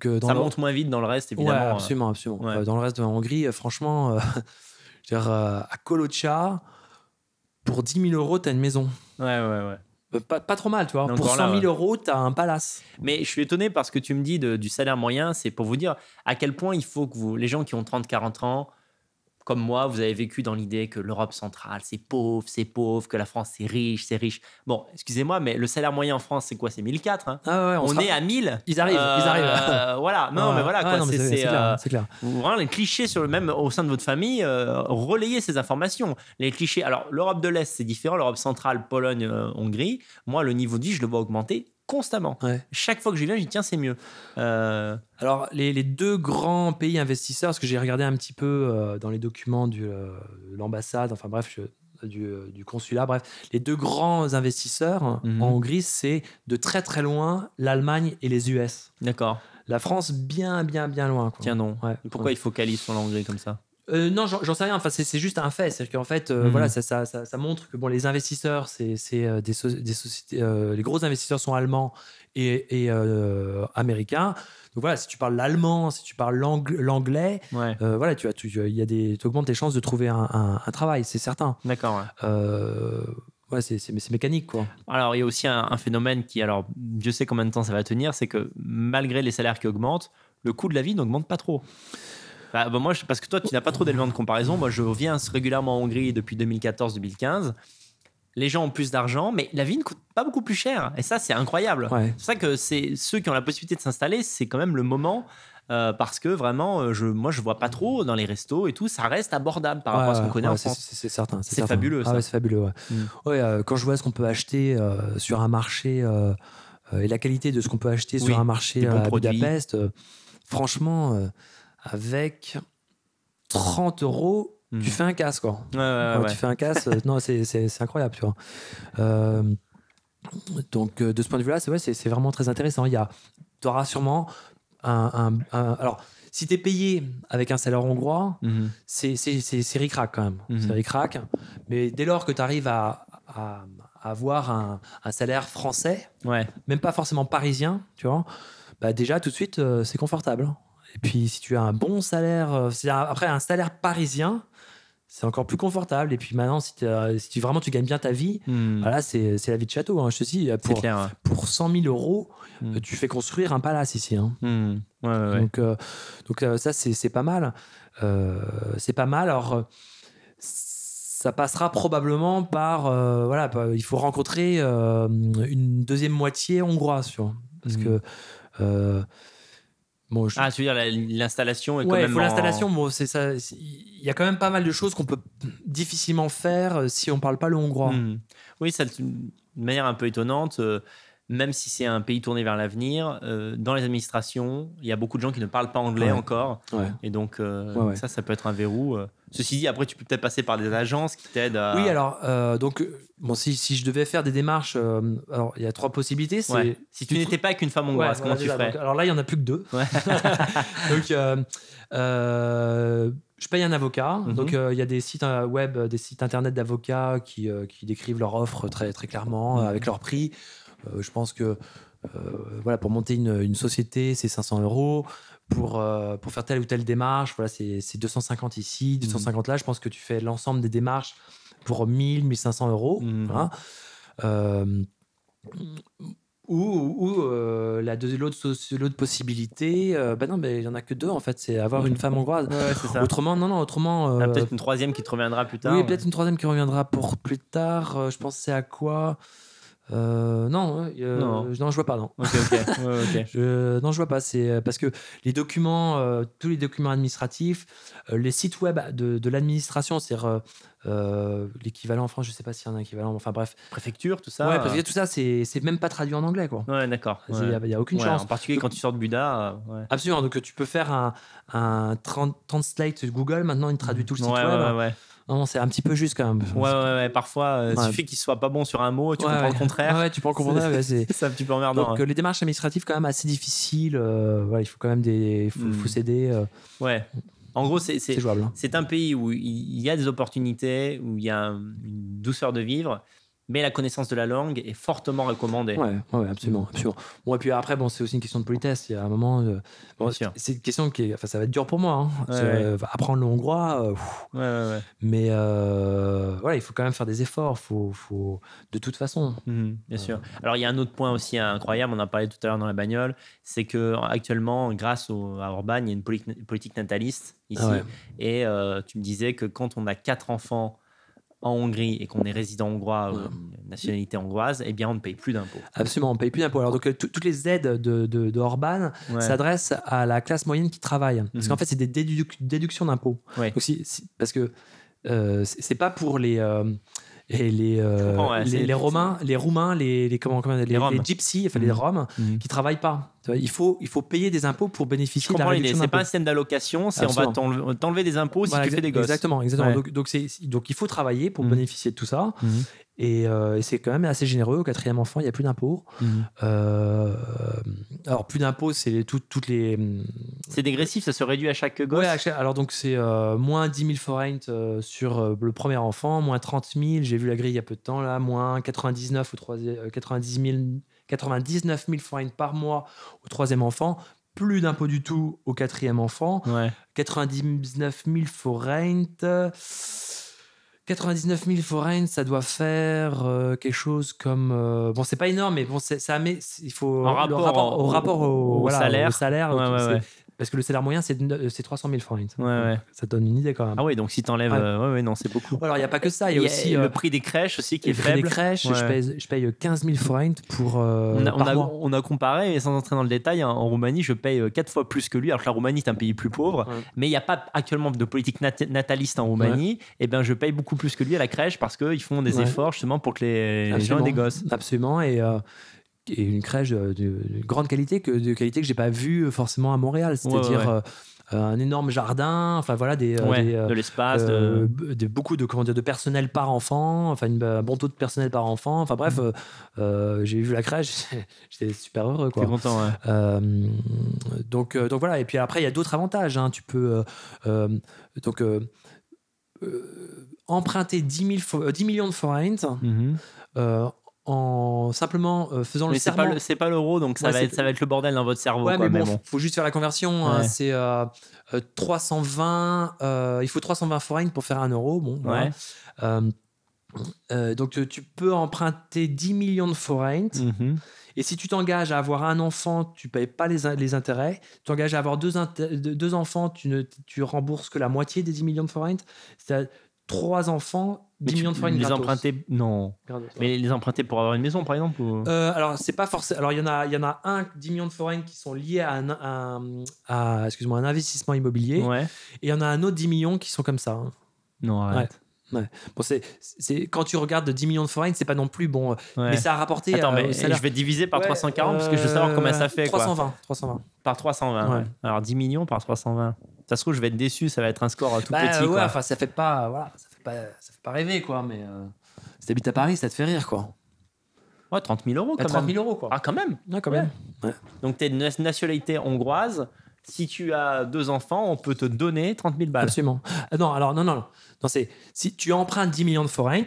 de ça monte moins vite dans le reste, évidemment. Hein absolument, euh, dans le reste de la Hongrie, euh, franchement, euh, à Kolocha, pour 10 000 euros, t'as une maison. Ouais, ouais, ouais. Pas, trop mal, tu vois. pour 100 000 euros, tu as un palace. Mais je suis étonné parce que tu me dis du salaire moyen, c'est pour vous dire à quel point il faut que les gens qui ont 30-40 ans, comme moi, vous avez vécu dans l'idée que l'Europe centrale, c'est pauvre, c'est pauvre, que la France, c'est riche, c'est riche. Bon, excusez-moi, mais le salaire moyen en France, c'est quoi C'est 1004. Hein? Ah on, est à 1000. Ils arrivent, ils euh, arrivent. voilà, non, mais voilà. c'est clair, euh, clair. Vraiment, les clichés, sur le même au sein de votre famille, euh, Relayer ces informations. Les clichés. Alors, l'Europe de l'Est, c'est différent. L'Europe centrale, Pologne, Hongrie. Moi, le niveau de vie, je le vois augmenter constamment. Chaque fois que je viens, j'y tiens, c'est mieux. Euh, Alors, les, deux grands pays investisseurs, parce que j'ai regardé un petit peu euh, dans les documents euh, de l'ambassade, enfin bref, du, consulat, bref, les deux grands investisseurs mhm. en Hongrie, c'est de très très loin l'Allemagne et les US. D'accord. La France, bien, bien, bien loin. Tiens, non. Pourquoi ils focalisent sur l'Hongrie comme ça euh, non, j'en sais rien. Enfin, c'est juste un fait. C'est qu'en fait, euh, mhm. voilà, ça, montre que bon, les investisseurs, c'est euh, des, sociétés, les gros investisseurs sont allemands et, américains. Donc voilà, si tu parles l'allemand, si tu parles l'anglais, voilà, tu as, il y a des, augmentes tes chances de trouver un, travail, c'est certain. D'accord. Ouais. Ouais, c'est mécanique, quoi. Alors, il y a aussi un, un, phénomène qui, alors, Dieu sait combien de temps ça va tenir, c'est que malgré les salaires qui augmentent, le coût de la vie n'augmente pas trop. Bah, bah, moi, parce que toi, tu n'as pas trop d'éléments de comparaison. Moi, je viens régulièrement en Hongrie depuis 2014-2015. Les gens ont plus d'argent, mais la vie ne coûte pas beaucoup plus cher. Et ça, c'est incroyable. C'est ça que c'est ceux qui ont la possibilité de s'installer, c'est quand même le moment. Euh, parce que vraiment, euh, je, moi, je vois pas trop dans les restos et tout, ça reste abordable par rapport à ce qu'on connaît en France. C'est certain. C'est fabuleux. Ah c'est fabuleux. Mm. Euh, quand je vois ce qu'on peut acheter sur un marché et la qualité de ce qu'on peut acheter sur un marché à Budapest, franchement avec 30 euros, hmm. tu fais un casse, Quoi. Tu fais un casse, non, c'est incroyable, tu vois. Euh, donc, euh, de ce point de vue-là, c'est vraiment très intéressant. Il y a, tu auras sûrement un, alors, si tu es payé avec un salaire hongrois, mhm. c'est c'est ricrac quand même. Mhm. C'est ricrac. Mais dès lors que tu arrives à, à, avoir un, salaire français, ouais. même pas forcément parisien, tu vois, bah déjà tout de suite euh, c'est confortable. Et puis, si tu as un bon salaire, euh, après un salaire parisien, c'est encore plus confortable. Et puis maintenant, si, vraiment tu gagnes bien ta vie, hmm. voilà, c'est, la vie de château. Hein. Je te dis, euh, pour, 100 000 euros, hmm. euh, tu fais construire un palace ici. Hein. Hmm. donc, donc ça, c'est, pas mal. c'est pas mal. Alors, ça passera probablement par. voilà, bah, il faut rencontrer une deuxième moitié hongroise. Parce que ah, tu veux dire l'installation est quand même. l'installation, c'est ça. Il y a quand même pas mal de choses qu'on peut difficilement faire euh, si on parle pas le hongrois. Hmm. Oui, ça, de manière un peu étonnante, euh, même si c'est un pays tourné vers l'avenir, euh, dans les administrations, il y a beaucoup de gens qui ne parlent pas anglais encore. Et donc, euh, ça, ça peut être un verrou. Euh. Ceci dit, après, tu peux peut-être passer par des agences qui t'aident à... Oui, alors, donc, bon, si, je devais faire des démarches, alors, il y a trois possibilités. Si, tu, n'étais pas avec une femme hongroise, comment tu ferais Alors là, il n'y en a plus que deux. donc, je paye un avocat. Mhm. Donc, il y a des sites web, des sites internet d'avocats qui, qui, décrivent leur offre très, très clairement, mhm. avec leur prix. Euh, je pense que euh, voilà, pour monter une, société, c'est 500 euros. Pour, euh, pour faire telle ou telle démarche, voilà, c'est 250 ici, 250 mhm. là. Je pense que tu fais l'ensemble des démarches pour 1000, 1500 euros. Hein. ou, ou l'autre possibilité, bah non, mais il n'y en a que deux en fait, c'est avoir une femme hongroise. autrement, non, non, autrement. Ah, peut-être une troisième qui te reviendra plus tard. Oui, peut-être une troisième qui reviendra pour plus tard. je pensais à quoi non, je non. je vois pas, non. je, non, vois pas. C'est euh, parce que les documents, euh, tous les documents administratifs, euh, les sites web de, l'administration, c'est l'équivalent en France, je sais pas s'il y a un équivalent, enfin bref. Préfecture, tout ça. Ouais, préfecture, tout ça, c'est même pas traduit en anglais, quoi. d'accord. Il y n'y a, aucune chance. En particulier quand tu sors de Buda. Absolument. Donc tu peux faire un, un translate Google, maintenant il traduit mm. tout le site web. Non, c'est un petit peu juste quand même. Ouais, ouais, ouais. Parfois, euh, il suffit qu'il soit pas bon sur un mot, tu prends comprends le contraire. Ouais, tu prends le contraire c'est un petit peu emmerdant. Donc, hein. euh, les démarches administratives, quand même, assez difficiles. Euh, voilà, il faut quand même des. faut, faut hmm. s'aider. ouais. En gros, c'est C'est hein. un pays où il y a des opportunités, où il y a une douceur de vivre mais la connaissance de la langue est fortement recommandée. Oui, ouais absolument, mm. sûr Bon, et puis après, bon, c'est aussi une question de politesse. Il y a un moment, euh, c'est une question qui, enfin, ça va être dur pour moi. Hein. Euh, apprendre le hongrois, euh, mais voilà, il faut quand même faire des efforts. Faut, faut, de toute façon. Mm, bien sûr. Alors, il y a un autre point aussi incroyable. On en a parlé tout à l'heure dans la bagnole, c'est que actuellement, grâce au, à Orban, il y a une politique, nataliste ici. Ah et tu me disais que quand on a quatre enfants en Hongrie et qu'on est résident hongrois euh, ou nationalité hongroise, eh bien, on ne paye plus d'impôts. Absolument, on ne paye plus d'impôts. Alors, donc, euh, toutes les aides de, Orban s'adressent à la classe moyenne qui travaille. Parce mhm. qu'en fait, c'est des déductions d'impôts. Ouais. parce que euh, c'est pas pour les. Euh, et les, euh, les, Romains, les Roumains, les, les comment, les, Gypsies, enfin les mhm. Roms, mhm. qui travaillent pas. Il faut, il faut payer des impôts pour bénéficier de la ce C'est pas un système d'allocation, c'est on va t'enlever des impôts si tu fais des gosses. Exactement, Donc, donc, donc, il faut travailler pour mhm. bénéficier de tout ça. Euh, et, c'est quand même assez généreux. Au quatrième enfant, il n'y a plus d'impôts. Mhm. Euh, alors, plus d'impôts, c'est toutes les. Euh, c'est dégressif, ça se réduit à chaque gosse. alors donc c'est moins 10 000 forints sur le premier enfant, moins 30 000, j'ai vu la grille il y a peu de temps, là, moins 99 au 3... 000, 99 000 forints par mois au troisième enfant, plus d'impôts du tout au quatrième enfant, ouais. 99 000 forints. 99 000 foraines, ça doit faire euh, quelque chose comme. Euh, bon, c'est pas énorme, mais bon, ça met. Il faut. au, rapport au, salaire. Au salaire parce que le salaire moyen, c'est 300 000 francs. Ouais, Ça donne une idée quand même. Ah oui, donc si t'enlèves. Ah, oui, euh, non, c'est beaucoup. Alors, il n'y a pas que ça. Il y a, aussi. le euh, prix des crèches aussi qui est faible. Le prix des crèches, je, paye, je, paye, 15 000 francs pour. Euh, on, a, on, a, comparé, sans entrer dans le détail, hein, en Roumanie, je paye 4 fois plus que lui. Alors que la Roumanie est un pays plus pauvre, mais il n'y a pas actuellement de politique nataliste en Roumanie. Et eh bien, je paye beaucoup plus que lui à la crèche parce qu'ils font des efforts justement pour que les, les gens aient des gosses. Absolument. Et et une crèche de, grande qualité que de qualité que j'ai pas vue euh, forcément à Montréal c'est-à-dire euh, euh, un énorme jardin, enfin voilà des, de l'espace, de... beaucoup de comment de personnel par enfant, enfin une, un bon taux de personnel par enfant, enfin bref, mm. j'ai vu la crèche, j'étais super heureux quoi. content. Ouais. donc donc voilà et puis après il y a d'autres avantages, hein. tu peux donc emprunter 10, 10, millions de forints, mm-hmm en simplement euh, le faisant mais le serment. C'est pas l'euro, donc ça, va être, ça va être le bordel dans votre cerveau. Ouais, faut juste faire la conversion. Hein, c'est 320. Euh, euh, il faut 320 forints pour faire un euro. Bon, ouais. donc tu peux emprunter 10 millions de forints. Mhm. Et si tu t'engages à avoir un enfant, tu ne payes pas les, intérêts. Tu t'engages à avoir deux, deux enfants, tu, ne, tu rembourses que la moitié des 10 millions de forints. cest trois enfants, 10 millions de les emprunter non mais les emprunter pour avoir une maison par exemple euh, alors c'est pas forcément alors il y en a il y en a un 10 millions de forains, qui sont liés à un, à, excuse-moi un investissement immobilier et il y en a un autre 10 millions qui sont comme ça hein. non arrête ouais. Bon, c'est, quand tu regardes 10 millions de forints, c'est pas non plus bon, euh, mais ça a rapporté. Attends, euh, mais je vais diviser par 340 parce que je veux savoir combien ça fait. 320, quoi. 320. Par 320. Alors 10 millions par 320. Ça se trouve, je vais être déçu, ça va être un score tout bah, petit. Quoi. Enfin, ça fait pas. Voilà, pas, ça fait pas rêver, quoi. Mais euh, si t'habites à Paris, ça te fait rire, quoi. Ouais, 30 000 euros, quand 000 euros, quoi. Ah, quand même. Ouais, quand même. Donc, t'es de nationalité hongroise. Si tu as deux enfants, on peut te donner 30 000 balles. Absolument. Euh, non, alors, non, non. non. c'est, si tu empruntes 10 millions de forints,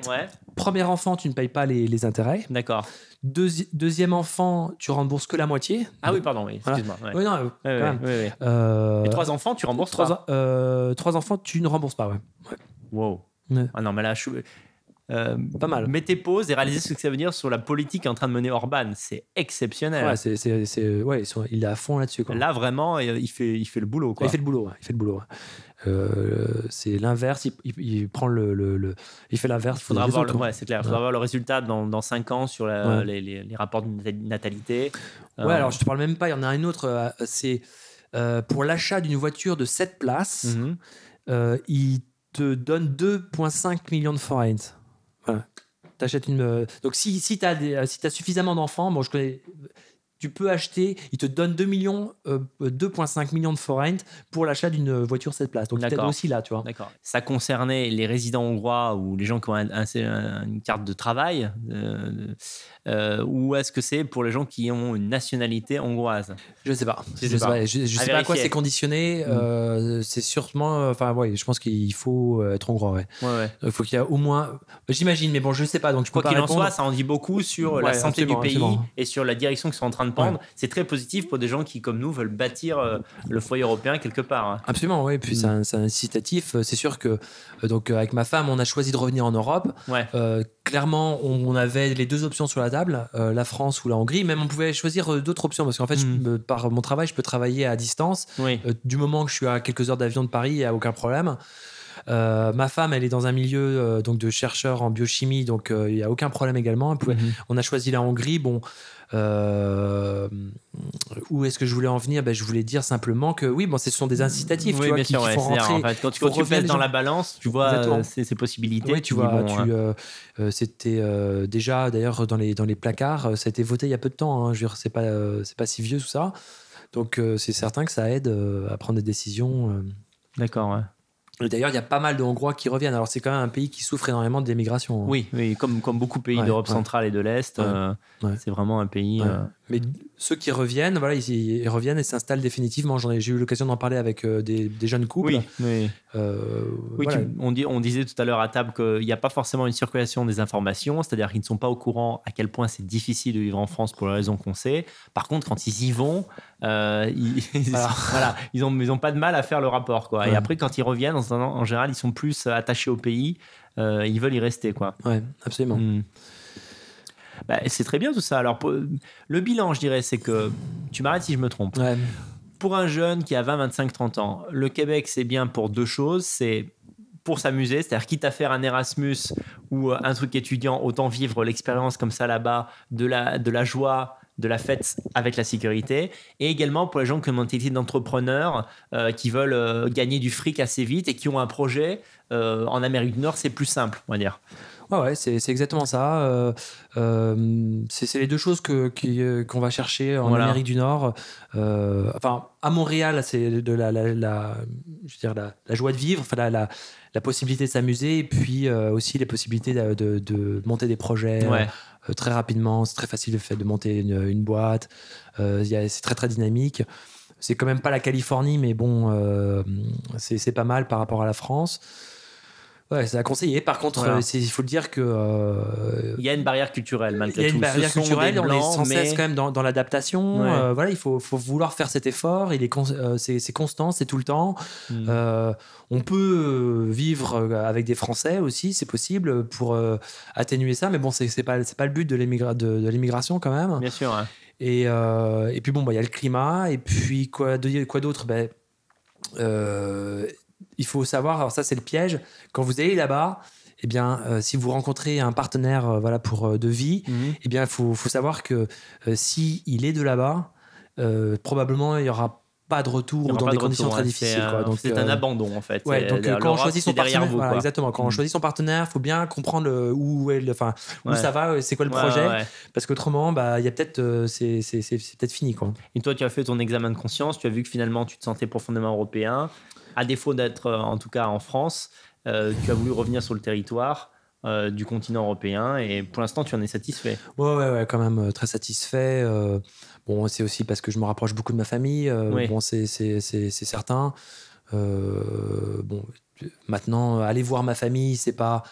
premier enfant, tu ne payes pas les, intérêts. D'accord. deuxième enfant, tu rembourses que la moitié. Ah oui, pardon, oui, excuse-moi. Oui, non, quand même. Euh, Et trois enfants, tu rembourses trois, trois enfants, tu ne rembourses pas, ouais. Wow. Ah non, mais là, euh, pas mal. Mettez pause et réalisez ce que ça veut dire sur la politique en train de mener Orban. C'est exceptionnel. Ouais, c'est, c'est, c'est, il est à fond là-dessus. Là, vraiment, il fait, il fait le boulot. Quoi. Il fait le boulot. Il fait le boulot. Euh, c'est l'inverse. Il, prend le, le, il fait l'inverse. Il faudra voir le, hein. ouais, c'est clair. Faudra voir le résultat dans, 5 ans sur la, les, les, rapports de natalité. Euh, ouais, alors je te parle même pas. Il y en a une autre. C'est pour l'achat d'une voiture de 7 places. Mhm. il te donne 2,5 millions de forints. Voilà. T'achètes une. Euh, donc, si, si tu as, euh, si as suffisamment d'enfants, bon, je connais tu peux acheter, il te donne 2 millions, 2,5 euh, millions de forints pour l'achat d'une voiture cette places. Donc, peut aussi là, tu vois. D'accord. Ça concernait les résidents hongrois ou les gens qui ont une carte de travail. Euh, ou est-ce que c'est pour les gens qui ont une nationalité hongroise Je sais pas. Je sais pas. Je, ne sais pas à quoi c'est conditionné. Mm. Euh, c'est sûrement. Enfin, oui je pense qu'il faut euh, être hongrois. Ouais. il faut qu'il y a au moins. J'imagine, mais bon, je ne sais pas. Donc, je quoi qu'il en soit, ça en dit beaucoup sur la santé du pays et sur la direction qu'ils sont en train de prendre. C'est très positif pour des gens qui, comme nous, veulent bâtir le foyer européen quelque part. Hein. Absolument, oui. Puis mmh. c'est incitatif. C'est sûr que donc avec ma femme, on a choisi de revenir en Europe. clairement, on, on avait les deux options sur la table euh, la France ou la Hongrie. Même on pouvait choisir euh, d'autres options parce qu'en fait, hmm. par mon travail, je peux travailler à distance. Euh, du moment que je suis à quelques heures d'avion de Paris, il n'y a aucun problème. ma femme, elle est dans un milieu donc de chercheur en biochimie, donc il n'y a aucun problème également. Hmm. On a choisi la Hongrie. Bon, euh, où est-ce que je voulais en venir ben, Je voulais dire simplement que oui, bon, ce sont des incitatifs qui, font rentrer, quand tu, quand dans la balance, tu vois euh, ces, possibilités. tu vois, euh, c'était déjà d'ailleurs dans les, dans les placards, ça a été voté il y a peu de temps. Hein. je veux dire, pas, c'est pas si vieux tout ça. Donc c'est certain que ça aide à prendre des décisions. D'accord, ouais. D'ailleurs, il y a pas mal de Hongrois qui reviennent. Alors, c'est quand même un pays qui souffre énormément d'émigration. Hein. Oui, comme, beaucoup de pays d'Europe centrale et de l'Est, euh, c'est vraiment un pays. Euh, mais mhm. ceux qui reviennent, voilà, ils, reviennent et s'installent définitivement. J'ai eu l'occasion d'en parler avec euh, des, jeunes couples. Oui, euh, on, dit, on disait tout à l'heure à table qu'il n'y a pas forcément une circulation des informations, c'est-à-dire qu'ils ne sont pas au courant à quel point c'est difficile de vivre en France pour les raisons qu'on sait. Par contre, quand ils y vont, euh, ils, ils n'ont ont pas de mal à faire le rapport. Quoi. Et après, quand ils reviennent, en, général, ils sont plus attachés au pays, ils veulent y rester. Oui, absolument. Mm. Bah, c'est très bien tout ça. Alors, le bilan, je dirais, c'est que, tu m'arrêtes si je me trompe. Pour un jeune qui a 20, 25, 30 ans, le Québec, c'est bien pour deux choses. C'est pour s'amuser, c'est-à-dire quitte à faire un Erasmus ou euh, un truc étudiant, autant vivre l'expérience comme ça là-bas, de la, joie, de la fête avec la sécurité, et également pour les gens qui ont une mentalité d'entrepreneur, euh, qui veulent euh, gagner du fric assez vite et qui ont un projet, en Amérique du Nord, c'est plus simple, on va dire c'est, exactement ça. Euh, euh, c'est, les deux choses euh, qu'on va chercher en Amérique du Nord. enfin, à Montréal, c'est de la, joie de vivre, la, possibilité de s'amuser, et puis aussi les possibilités de, monter des projets très rapidement. C'est très facile le fait de monter une, boîte. c'est très très dynamique. C'est quand même pas la Californie, mais bon, c'est pas mal par rapport à la France. Ouais, c'est à conseiller. Par contre, euh, il faut le dire que. Euh, il y a une barrière culturelle, malgré tout. Il y a une barrière culturelle, on est sans cesse quand même dans, l'adaptation. Euh, voilà, il faut, vouloir faire cet effort. Il est c'est, constant, c'est tout le temps. Hmm. on peut vivre avec des Français aussi, c'est possible, pour atténuer ça. Mais bon, c'est, n'est pas, pas le but de, l'immigration de, quand même. Bien sûr. Hein. Et, puis bon, bah, il y a le climat. Et puis quoi, quoi d'autre ben, il faut savoir, alors ça c'est le piège, quand vous allez là-bas, et eh bien, euh, si vous rencontrez un partenaire euh, voilà, pour, euh, de vie, mhm. et eh bien, il faut, savoir que si il est de là-bas, probablement il n'y aura pas de retour dans des conditions très difficiles. C'est un abandon en fait. donc quand on choisit son partenaire, il exactement. Quand on mhm. choisit son partenaire, faut bien comprendre où, est enfin où ça va, c'est quoi le projet, parce qu'autrement, bah, il y a peut-être, c'est peut-être fini quoi. Et toi, tu as fait ton examen de conscience, tu as vu que finalement, tu te sentais profondément européen à défaut d'être euh, en tout cas en France, euh, tu as voulu revenir sur le territoire. Euh, du continent européen et pour l'instant tu en es satisfait ouais, ouais, ouais quand même très satisfait bon c'est aussi parce que je me rapproche beaucoup de ma famille bon c'est certain bon maintenant aller voir ma famille c'est pas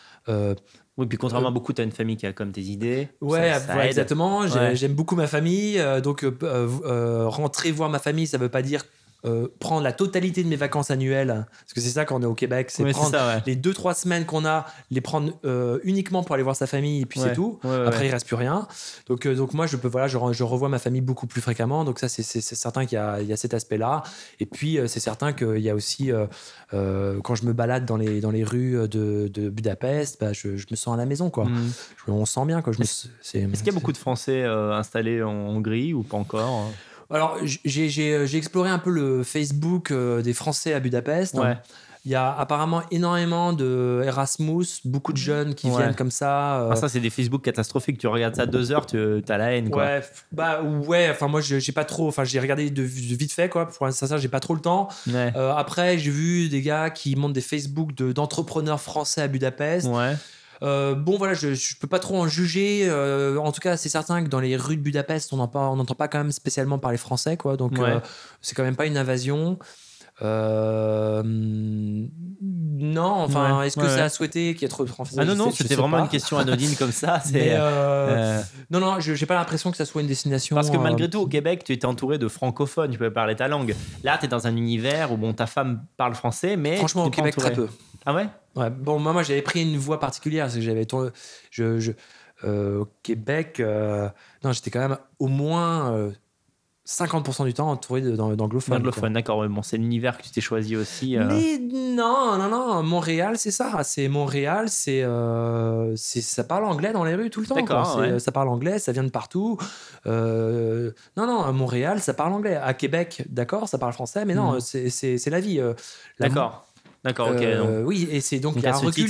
oui, puis contrairement à beaucoup, tu as une famille qui a comme tes idées. Ouais, exactement. J'aime beaucoup ma famille. donc, rentrer voir ma famille, ça veut pas dire euh, prendre la totalité de mes vacances annuelles, parce que c'est ça quand on est au Québec, c'est prendre les 2-3 semaines qu'on a, les prendre euh, uniquement pour aller voir sa famille, et puis c'est tout. Après, il reste plus rien. Donc, euh, donc moi, je peux, voilà, je, revois ma famille beaucoup plus fréquemment. Donc ça, c'est certain qu'il y, y, a cet aspect-là. Et puis, c'est certain qu'il y a aussi, quand je me balade dans les, dans les rues de, Budapest, bah, je, me sens à la maison, quoi. Mm. on sent bien, quoi. Est-ce qu'il y a beaucoup de Français installés en Hongrie ou pas encore hein alors, euh, j'ai exploré un peu le Facebook euh, des Français à Budapest. Il y a apparemment énormément de Erasmus, beaucoup de jeunes qui viennent comme ça. Euh. Ah, ça, c'est des Facebook catastrophiques. Tu regardes ça deux heures, tu as la haine. Ouais, bah ouais. Enfin, moi, j'ai pas trop. Enfin, j'ai regardé de, vite fait, quoi. Pour ça, ça j'ai pas trop le temps. après, j'ai vu des gars qui montent des Facebook d'entrepreneurs français à Budapest. Ouais. Euh, bon, voilà, je peux pas trop en juger. Euh, en tout cas, c'est certain que dans les rues de Budapest, on n'entend pas quand même spécialement parler français, quoi. Donc, euh, c'est quand même pas une invasion. Non, enfin, est-ce que ça a souhaité qu'il y ait trop de français Ah non, non, c'était vraiment une question anodine comme ça. C'est, Non, non, j'ai pas l'impression que ça soit une destination. Parce que malgré tout, au Québec, tu étais entouré de francophones, tu pouvais parler ta langue. Là, tu es dans un univers où bon, ta femme parle français, mais. Franchement, au Québec, très peu. Ah ouais bon, moi, j'avais pris une voie particulière, c'est que j'avais euh, au Québec, euh, non, j'étais quand même au moins 50% euh, du temps entouré d'anglophones. D'anglophones, d'accord. Bon, c'est l'univers que tu t'es choisi aussi. Mais non, non, non. Montréal, c'est ça. C'est Montréal, c'est, ça parle anglais dans les rues tout le temps. D'accord. Ça parle anglais, ça vient de partout. non, non, à Montréal, ça parle anglais. À Québec, d'accord, ça parle français, mais non, mmh. c'est, la vie. d'accord. D'accord, ok. Euh, oui, et c'est donc il y, a un recul,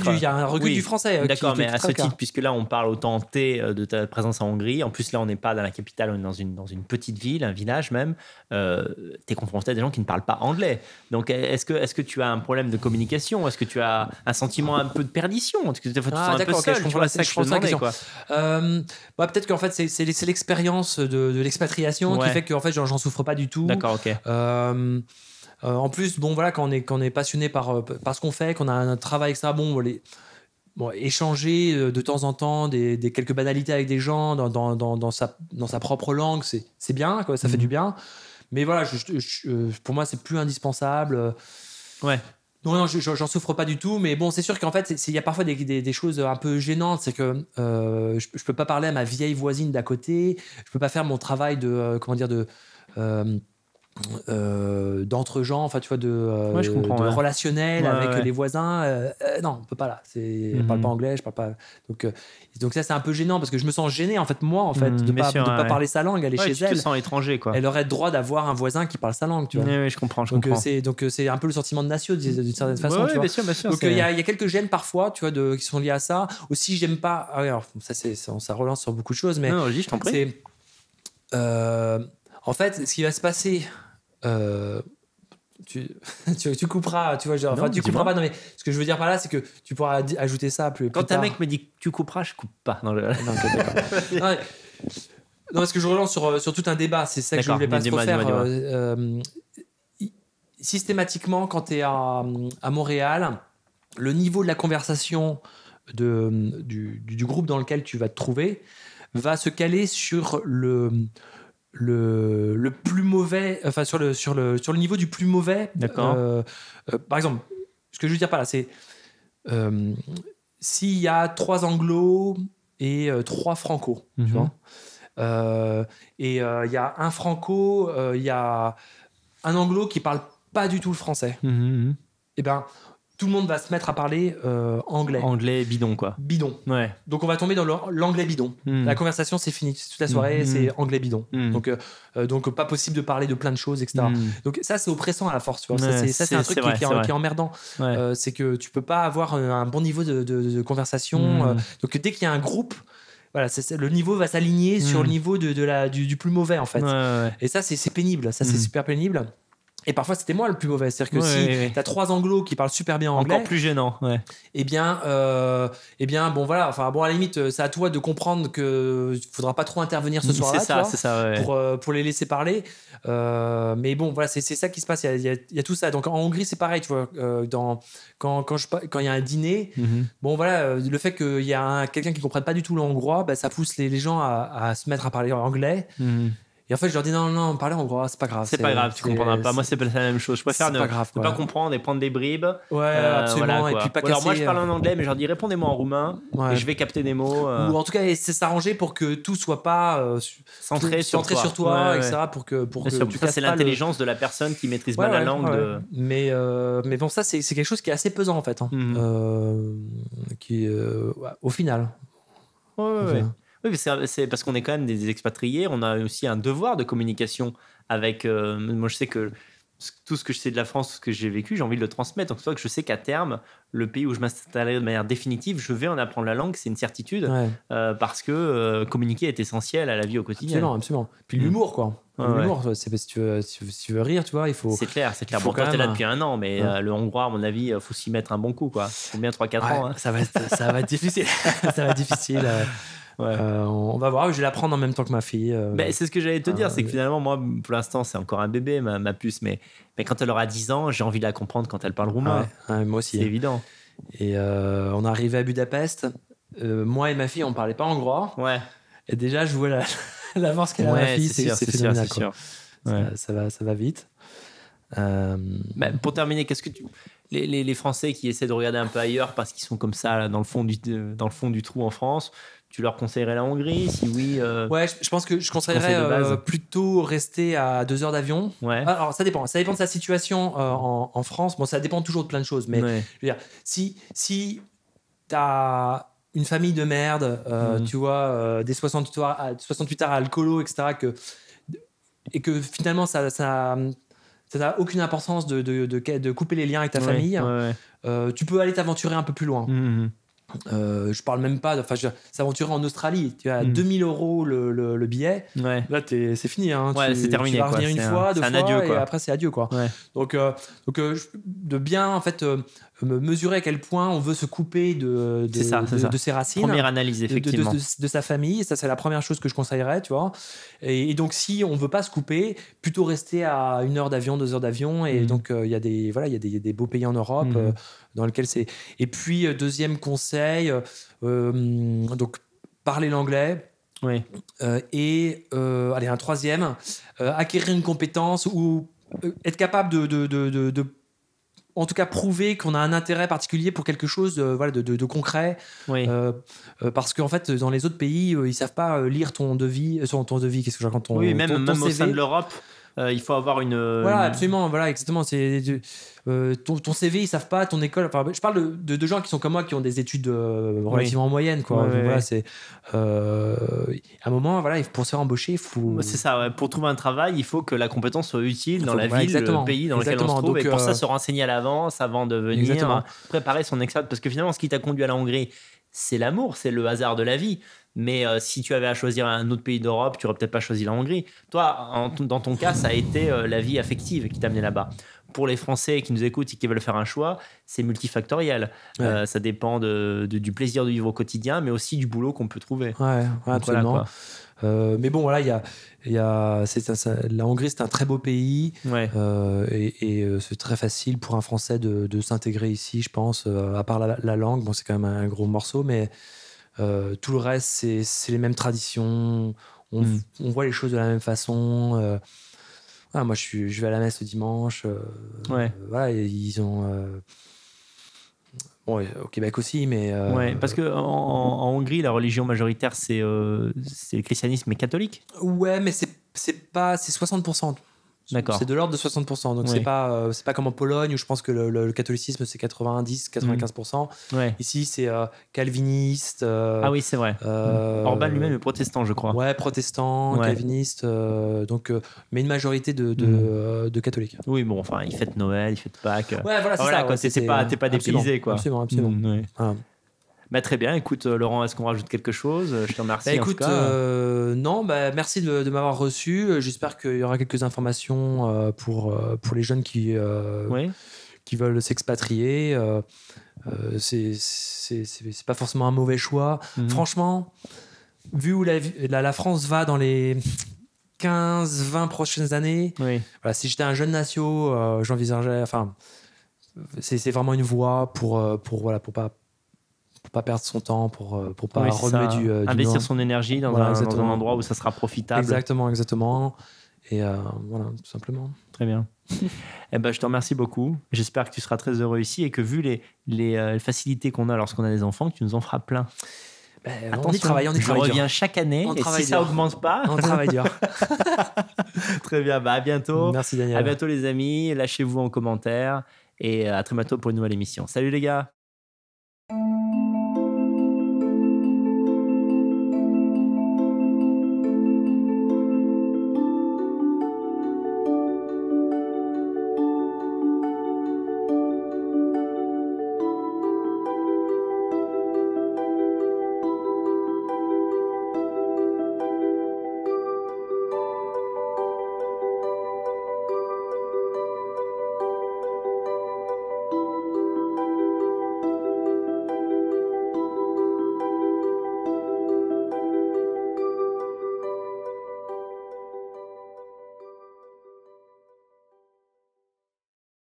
du, français. Euh, d'accord, mais à ce titre, puisque là on parle autant euh, de ta présence en Hongrie, en plus là on n'est pas dans la capitale, on est dans une, dans une petite ville, un village même, euh, tu es confronté à des gens qui ne parlent pas anglais. Donc est-ce que, est que tu as un problème de communication Est-ce que tu as un sentiment un peu de perdition Est-ce que tu ah, un peu seul je bah, Peut-être qu'en fait c'est l'expérience de, l'expatriation qui fait que en fait, j'en souffre pas du tout. D'accord, ok. Euh, en plus, bon, voilà, quand on est, passionné euh, par, ce qu'on fait, qu'on a un travail, ça, bon, bon, échanger euh, de temps en temps des, quelques banalités avec des gens dans, sa, dans sa propre langue, c'est bien, quoi, ça fait mhm. du bien. Mais voilà, pour moi, c'est plus indispensable. Ouais. Non, non, j'en souffre pas du tout, mais bon, c'est sûr qu'en fait, il y a parfois des, des, choses un peu gênantes. C'est que je, peux pas parler à ma vieille voisine d'à côté, je peux pas faire mon travail de, comment dire, de, euh, d'entre gens, enfin tu vois, de, euh, de relationnel avec les voisins. Euh, non, on peut pas là. C'est, parle pas mhm. anglais, je parle pas. Donc, donc ça c'est un peu gênant parce que je me sens gêné en fait moi en fait de mhm, pas, pas parler sa langue, aller chez elle. étranger quoi. Elle aurait le droit d'avoir un voisin qui parle sa langue, tu vois. Oui, je comprends, je donc, C'est, donc c'est un peu le sentiment de nation d'une certaine façon. Tu Bien sûr, bien sûr, donc il y, a quelques gênes parfois, tu vois, de, qui sont liés à ça. Aussi j'aime pas. Ah ça c'est ça relance sur beaucoup de choses, mais. Non, je en fait, ce qui va se passer euh, tu, tu, couperas, tu vois, genre, tu couperas pas. Non, mais ce que je veux dire par là, c'est que tu pourras ajouter ça plus, Quand un mec me dit tu couperas, je coupe pas. Non, parce que je relance sur, euh, sur tout un débat, c'est ça que je voulais pas trop faire. Euh, systématiquement, quand tu es à, à, Montréal, le niveau de la conversation de, du, du, groupe dans lequel tu vas te trouver va se caler sur le, le, le, plus mauvais, enfin sur le, sur, le, sur le niveau du plus mauvais. D'accord. Euh, euh, par exemple, ce que je veux dire par là, c'est euh, s'il y a trois anglos et trois franco, tu mhm. vois, et il y a un franco, il y a un anglo qui parle pas du tout le français, mhm, mhm. et eh ben tout le monde va se mettre à parler euh, anglais. Anglais bidon, quoi. Bidon. Ouais. Donc on va tomber dans l'anglais bidon. Hmm. La conversation, c'est fini. Toute la soirée, hmm. c'est anglais bidon. Hmm. Donc, euh, euh, donc pas possible de parler de plein de choses, etc. Donc ça, c'est oppressant à la force. ça, c'est un truc qui, est emmerdant. c'est que tu peux pas avoir un bon niveau de, conversation. donc dès qu'il y a un groupe, voilà, le niveau va s'aligner sur le niveau de, la, du, plus mauvais, en fait. Et ça, c'est pénible. Ça, c'est super pénible. Et parfois, c'était moi le plus mauvais. C'est-à-dire que si tu as trois anglos qui parlent super bien anglais. Encore plus gênant, ouais. Eh bien, euh, eh bien, bon, voilà. Enfin, bon, à la limite, euh, c'est à toi de comprendre que faudra pas trop intervenir ce soir-là. Euh, pour, les laisser parler. Euh, mais bon, voilà, c'est ça qui se passe. Il y, a, tout ça. Donc en Hongrie, c'est pareil, tu vois. dans, quand, quand, quand il y a un dîner, mhm. bon, voilà, le fait qu'il y a quelqu'un qui comprenne pas du tout l'hongrois, bah, ça pousse les, gens à, se mettre à parler anglais. Mhm. Et en fait, je leur dis non, non, parlez en gros, c'est pas grave. C'est pas grave, tu comprendras pas. Moi, c'est pas la même chose. Je préfère ne pas, pas comprendre et prendre des bribes. Ouais, euh, absolument. et puis pas casser, Alors moi, je parle euh. en anglais, mais je leur dis répondez-moi en roumain et je vais capter des mots. Euh. Ou en tout cas, c'est s'arranger pour que tout soit pas centré, sur sur, centré toi. sur toi, etc. Pour que, pour que tu ça, c'est l'intelligence de la personne qui maîtrise pas la langue. Mais, mais bon, ça, c'est quelque chose qui est assez pesant en fait. Hein. Mhm. Au final. Ouais, Qui, au final. ouais c'est parce qu'on est quand même des expatriés, on a aussi un devoir de communication avec. Euh, moi, je sais que tout ce que je sais de la France, tout ce que j'ai vécu, j'ai envie de le transmettre. Donc, c'est que je sais qu'à terme, le pays où je m'installerai de manière définitive, je vais en apprendre la langue, c'est une certitude, euh, parce que euh, communiquer est essentiel à la vie au quotidien. Absolument, absolument. Puis l'humour, quoi. l'humour, si, tu veux, si tu veux rire, tu vois, il faut. C'est clair, c'est clair. Pourtant, même... t'es là depuis un an, mais hein. le hongrois, à mon avis, il faut s'y mettre un bon coup, quoi. Combien 3-4 ans ça, hein. va, ça va être difficile. ça va être difficile. Euh, on va voir, je vais l'apprendre en même temps que ma fille. Euh. c'est ce que j'allais te dire, c'est que euh, finalement, moi, pour l'instant, c'est encore un bébé, ma, puce, mais, quand elle aura 10 ans, j'ai envie de la comprendre quand elle parle roumain. moi aussi. C'est évident. Et on est arrivé à Budapest. moi et ma fille, on parlait pas hongrois Ouais. Et déjà, je vois la, l'avance qu'elle a ma fille, c'est, c'est, Ça, va, vite. Bah, pour terminer, qu'est-ce que tu... les, les, Français qui essaient de regarder un peu ailleurs parce qu'ils sont comme ça dans, le fond du, dans le fond du trou en France, tu leur conseillerais la Hongrie Si oui. Euh, ouais, je, pense que je conseillerais euh, plutôt rester à deux heures d'avion. Ouais. Ah, alors ça dépend. Ça dépend de sa situation euh, en, France. Bon, ça dépend toujours de plein de choses. Mais je veux dire, si si as une famille de merde, mhm. tu vois, des 68 heures, à, 68 alcoolo, etc. Que et que finalement ça ça ça n'a aucune importance de de, de, couper les liens avec ta famille. tu peux aller t'aventurer un peu plus loin. Mmh. Euh, je parle même pas, enfin, s'aventurer en Australie, tu as 2000 hmm. euros le, le, billet, là c'est fini, hein. Tu vas revenir une fois, un, deux fois, et après c'est adieu quoi. Donc, euh, donc euh, de bien en fait mesurer à quel point on veut se couper de, de, ses racines. Première analyse, De, sa famille. ça, c'est la première chose que je conseillerais, tu vois. Et, donc, si on veut pas se couper, plutôt rester à une heure d'avion, deux heures d'avion. Et mhm. donc, euh, il y a, des, voilà, y a des, beaux pays en Europe mhm. euh, dans lesquels c'est. Et puis, euh, deuxième conseil, hum, donc, parler l'anglais. Oui. et, allez, un troisième, acquérir une compétence ou être capable de, en tout cas prouver qu'on a un intérêt particulier pour quelque chose euh, voilà, de, concret. Euh, euh, parce qu'en fait, dans les autres pays, ils ne savent pas lire ton devis, ton qu'est-ce que je raconte Oui, même, même au sein de l'Europe. Euh, il faut avoir une. Euh, voilà, absolument, voilà, exactement. C'est euh, ton, CV, ils savent pas, ton école. Enfin, je parle de, de, gens qui sont comme moi, qui ont des études relativement moyennes, quoi. Donc, voilà, c'est à un moment, voilà, pour se faire embaucher, il faut. Bah, c'est ça. Pour trouver un travail, il faut que la compétence soit utile dans la ville, le pays dans lequel on se trouve. et pour ça, se renseigner à l'avance, avant de venir, préparer son exode parce que finalement, ce qui t'a conduit à la Hongrie, c'est l'amour, c'est le hasard de la vie. Mais euh, si tu avais à choisir un autre pays d'Europe, tu aurais peut-être pas choisi la Hongrie. Toi, dans ton cas, ça a été euh, la vie affective qui t'a amené là-bas. Pour les Français qui nous écoutent et qui veulent faire un choix, c'est multifactoriel. Euh, ça dépend du plaisir de vivre au quotidien, mais aussi du boulot qu'on peut trouver. Ouais, absolument. mais bon, voilà, il y a, y a la Hongrie, c'est un très beau pays et, c'est très facile pour un Français de, s'intégrer ici, je pense. à part la, langue, bon, c'est quand même un gros morceau, mais euh, tout le reste, c'est les mêmes traditions. Hmm. On, voit les choses de la même façon. Euh. Ah, moi, je, vais à la messe le dimanche. Euh. ils ont. au Québec aussi, mais. parce qu'en Hongrie, la religion majoritaire, c'est le christianisme et catholique. Ouais, mais c'est pas. C'est 60% c'est de l'ordre de 60%. Donc, c'est pas, euh, c'est pas comme en Pologne où je pense que le, catholicisme c'est 90, 95%. Mm. Ici, c'est euh, calviniste. Euh, ah oui, c'est vrai. Mm. Orban lui-même est protestant, je crois. Ouais, protestant, calviniste. donc, mais une majorité mm. de, catholiques. Oui, bon, enfin, il fêtent Noël, il fêtent Pâques. Ouais, voilà, c'est ça. c'est, pas, t'es pas dépaysé, quoi. Absolument, absolument. Bah, très bien, écoute euh, Laurent, est-ce qu'on rajoute quelque chose Je te remercie. Bah, écoute, euh, non, bah, merci de, m'avoir reçu. J'espère qu'il y aura quelques informations euh, pour, pour les jeunes qui, qui veulent s'expatrier. c'est c'est pas forcément un mauvais choix. Mhm. Franchement, vu où la, la, France va dans les 15-20 prochaines années, voilà, si j'étais un jeune nation, j'envisageais. Enfin, c'est vraiment une voie pour, pour, voilà, pour pas pour pas perdre son temps, pour euh, pour pas oui, euh, du, investir son énergie dans, un, endroit où ça sera profitable. Exactement, exactement. Et euh, voilà, tout simplement. Très bien. eh ben, je te remercie beaucoup. J'espère que tu seras très heureux ici et que vu les, les facilités qu'on a lorsqu'on a des enfants, que tu nous en feras plein. Ben, Attends, on travaille, on travaille. Je reviens chaque année et si ça augmente pas, on travaille dur. très bien, bah à bientôt. Merci Daniel. À bientôt les amis, lâchez-vous en commentaire et à très bientôt pour une nouvelle émission. Salut les gars.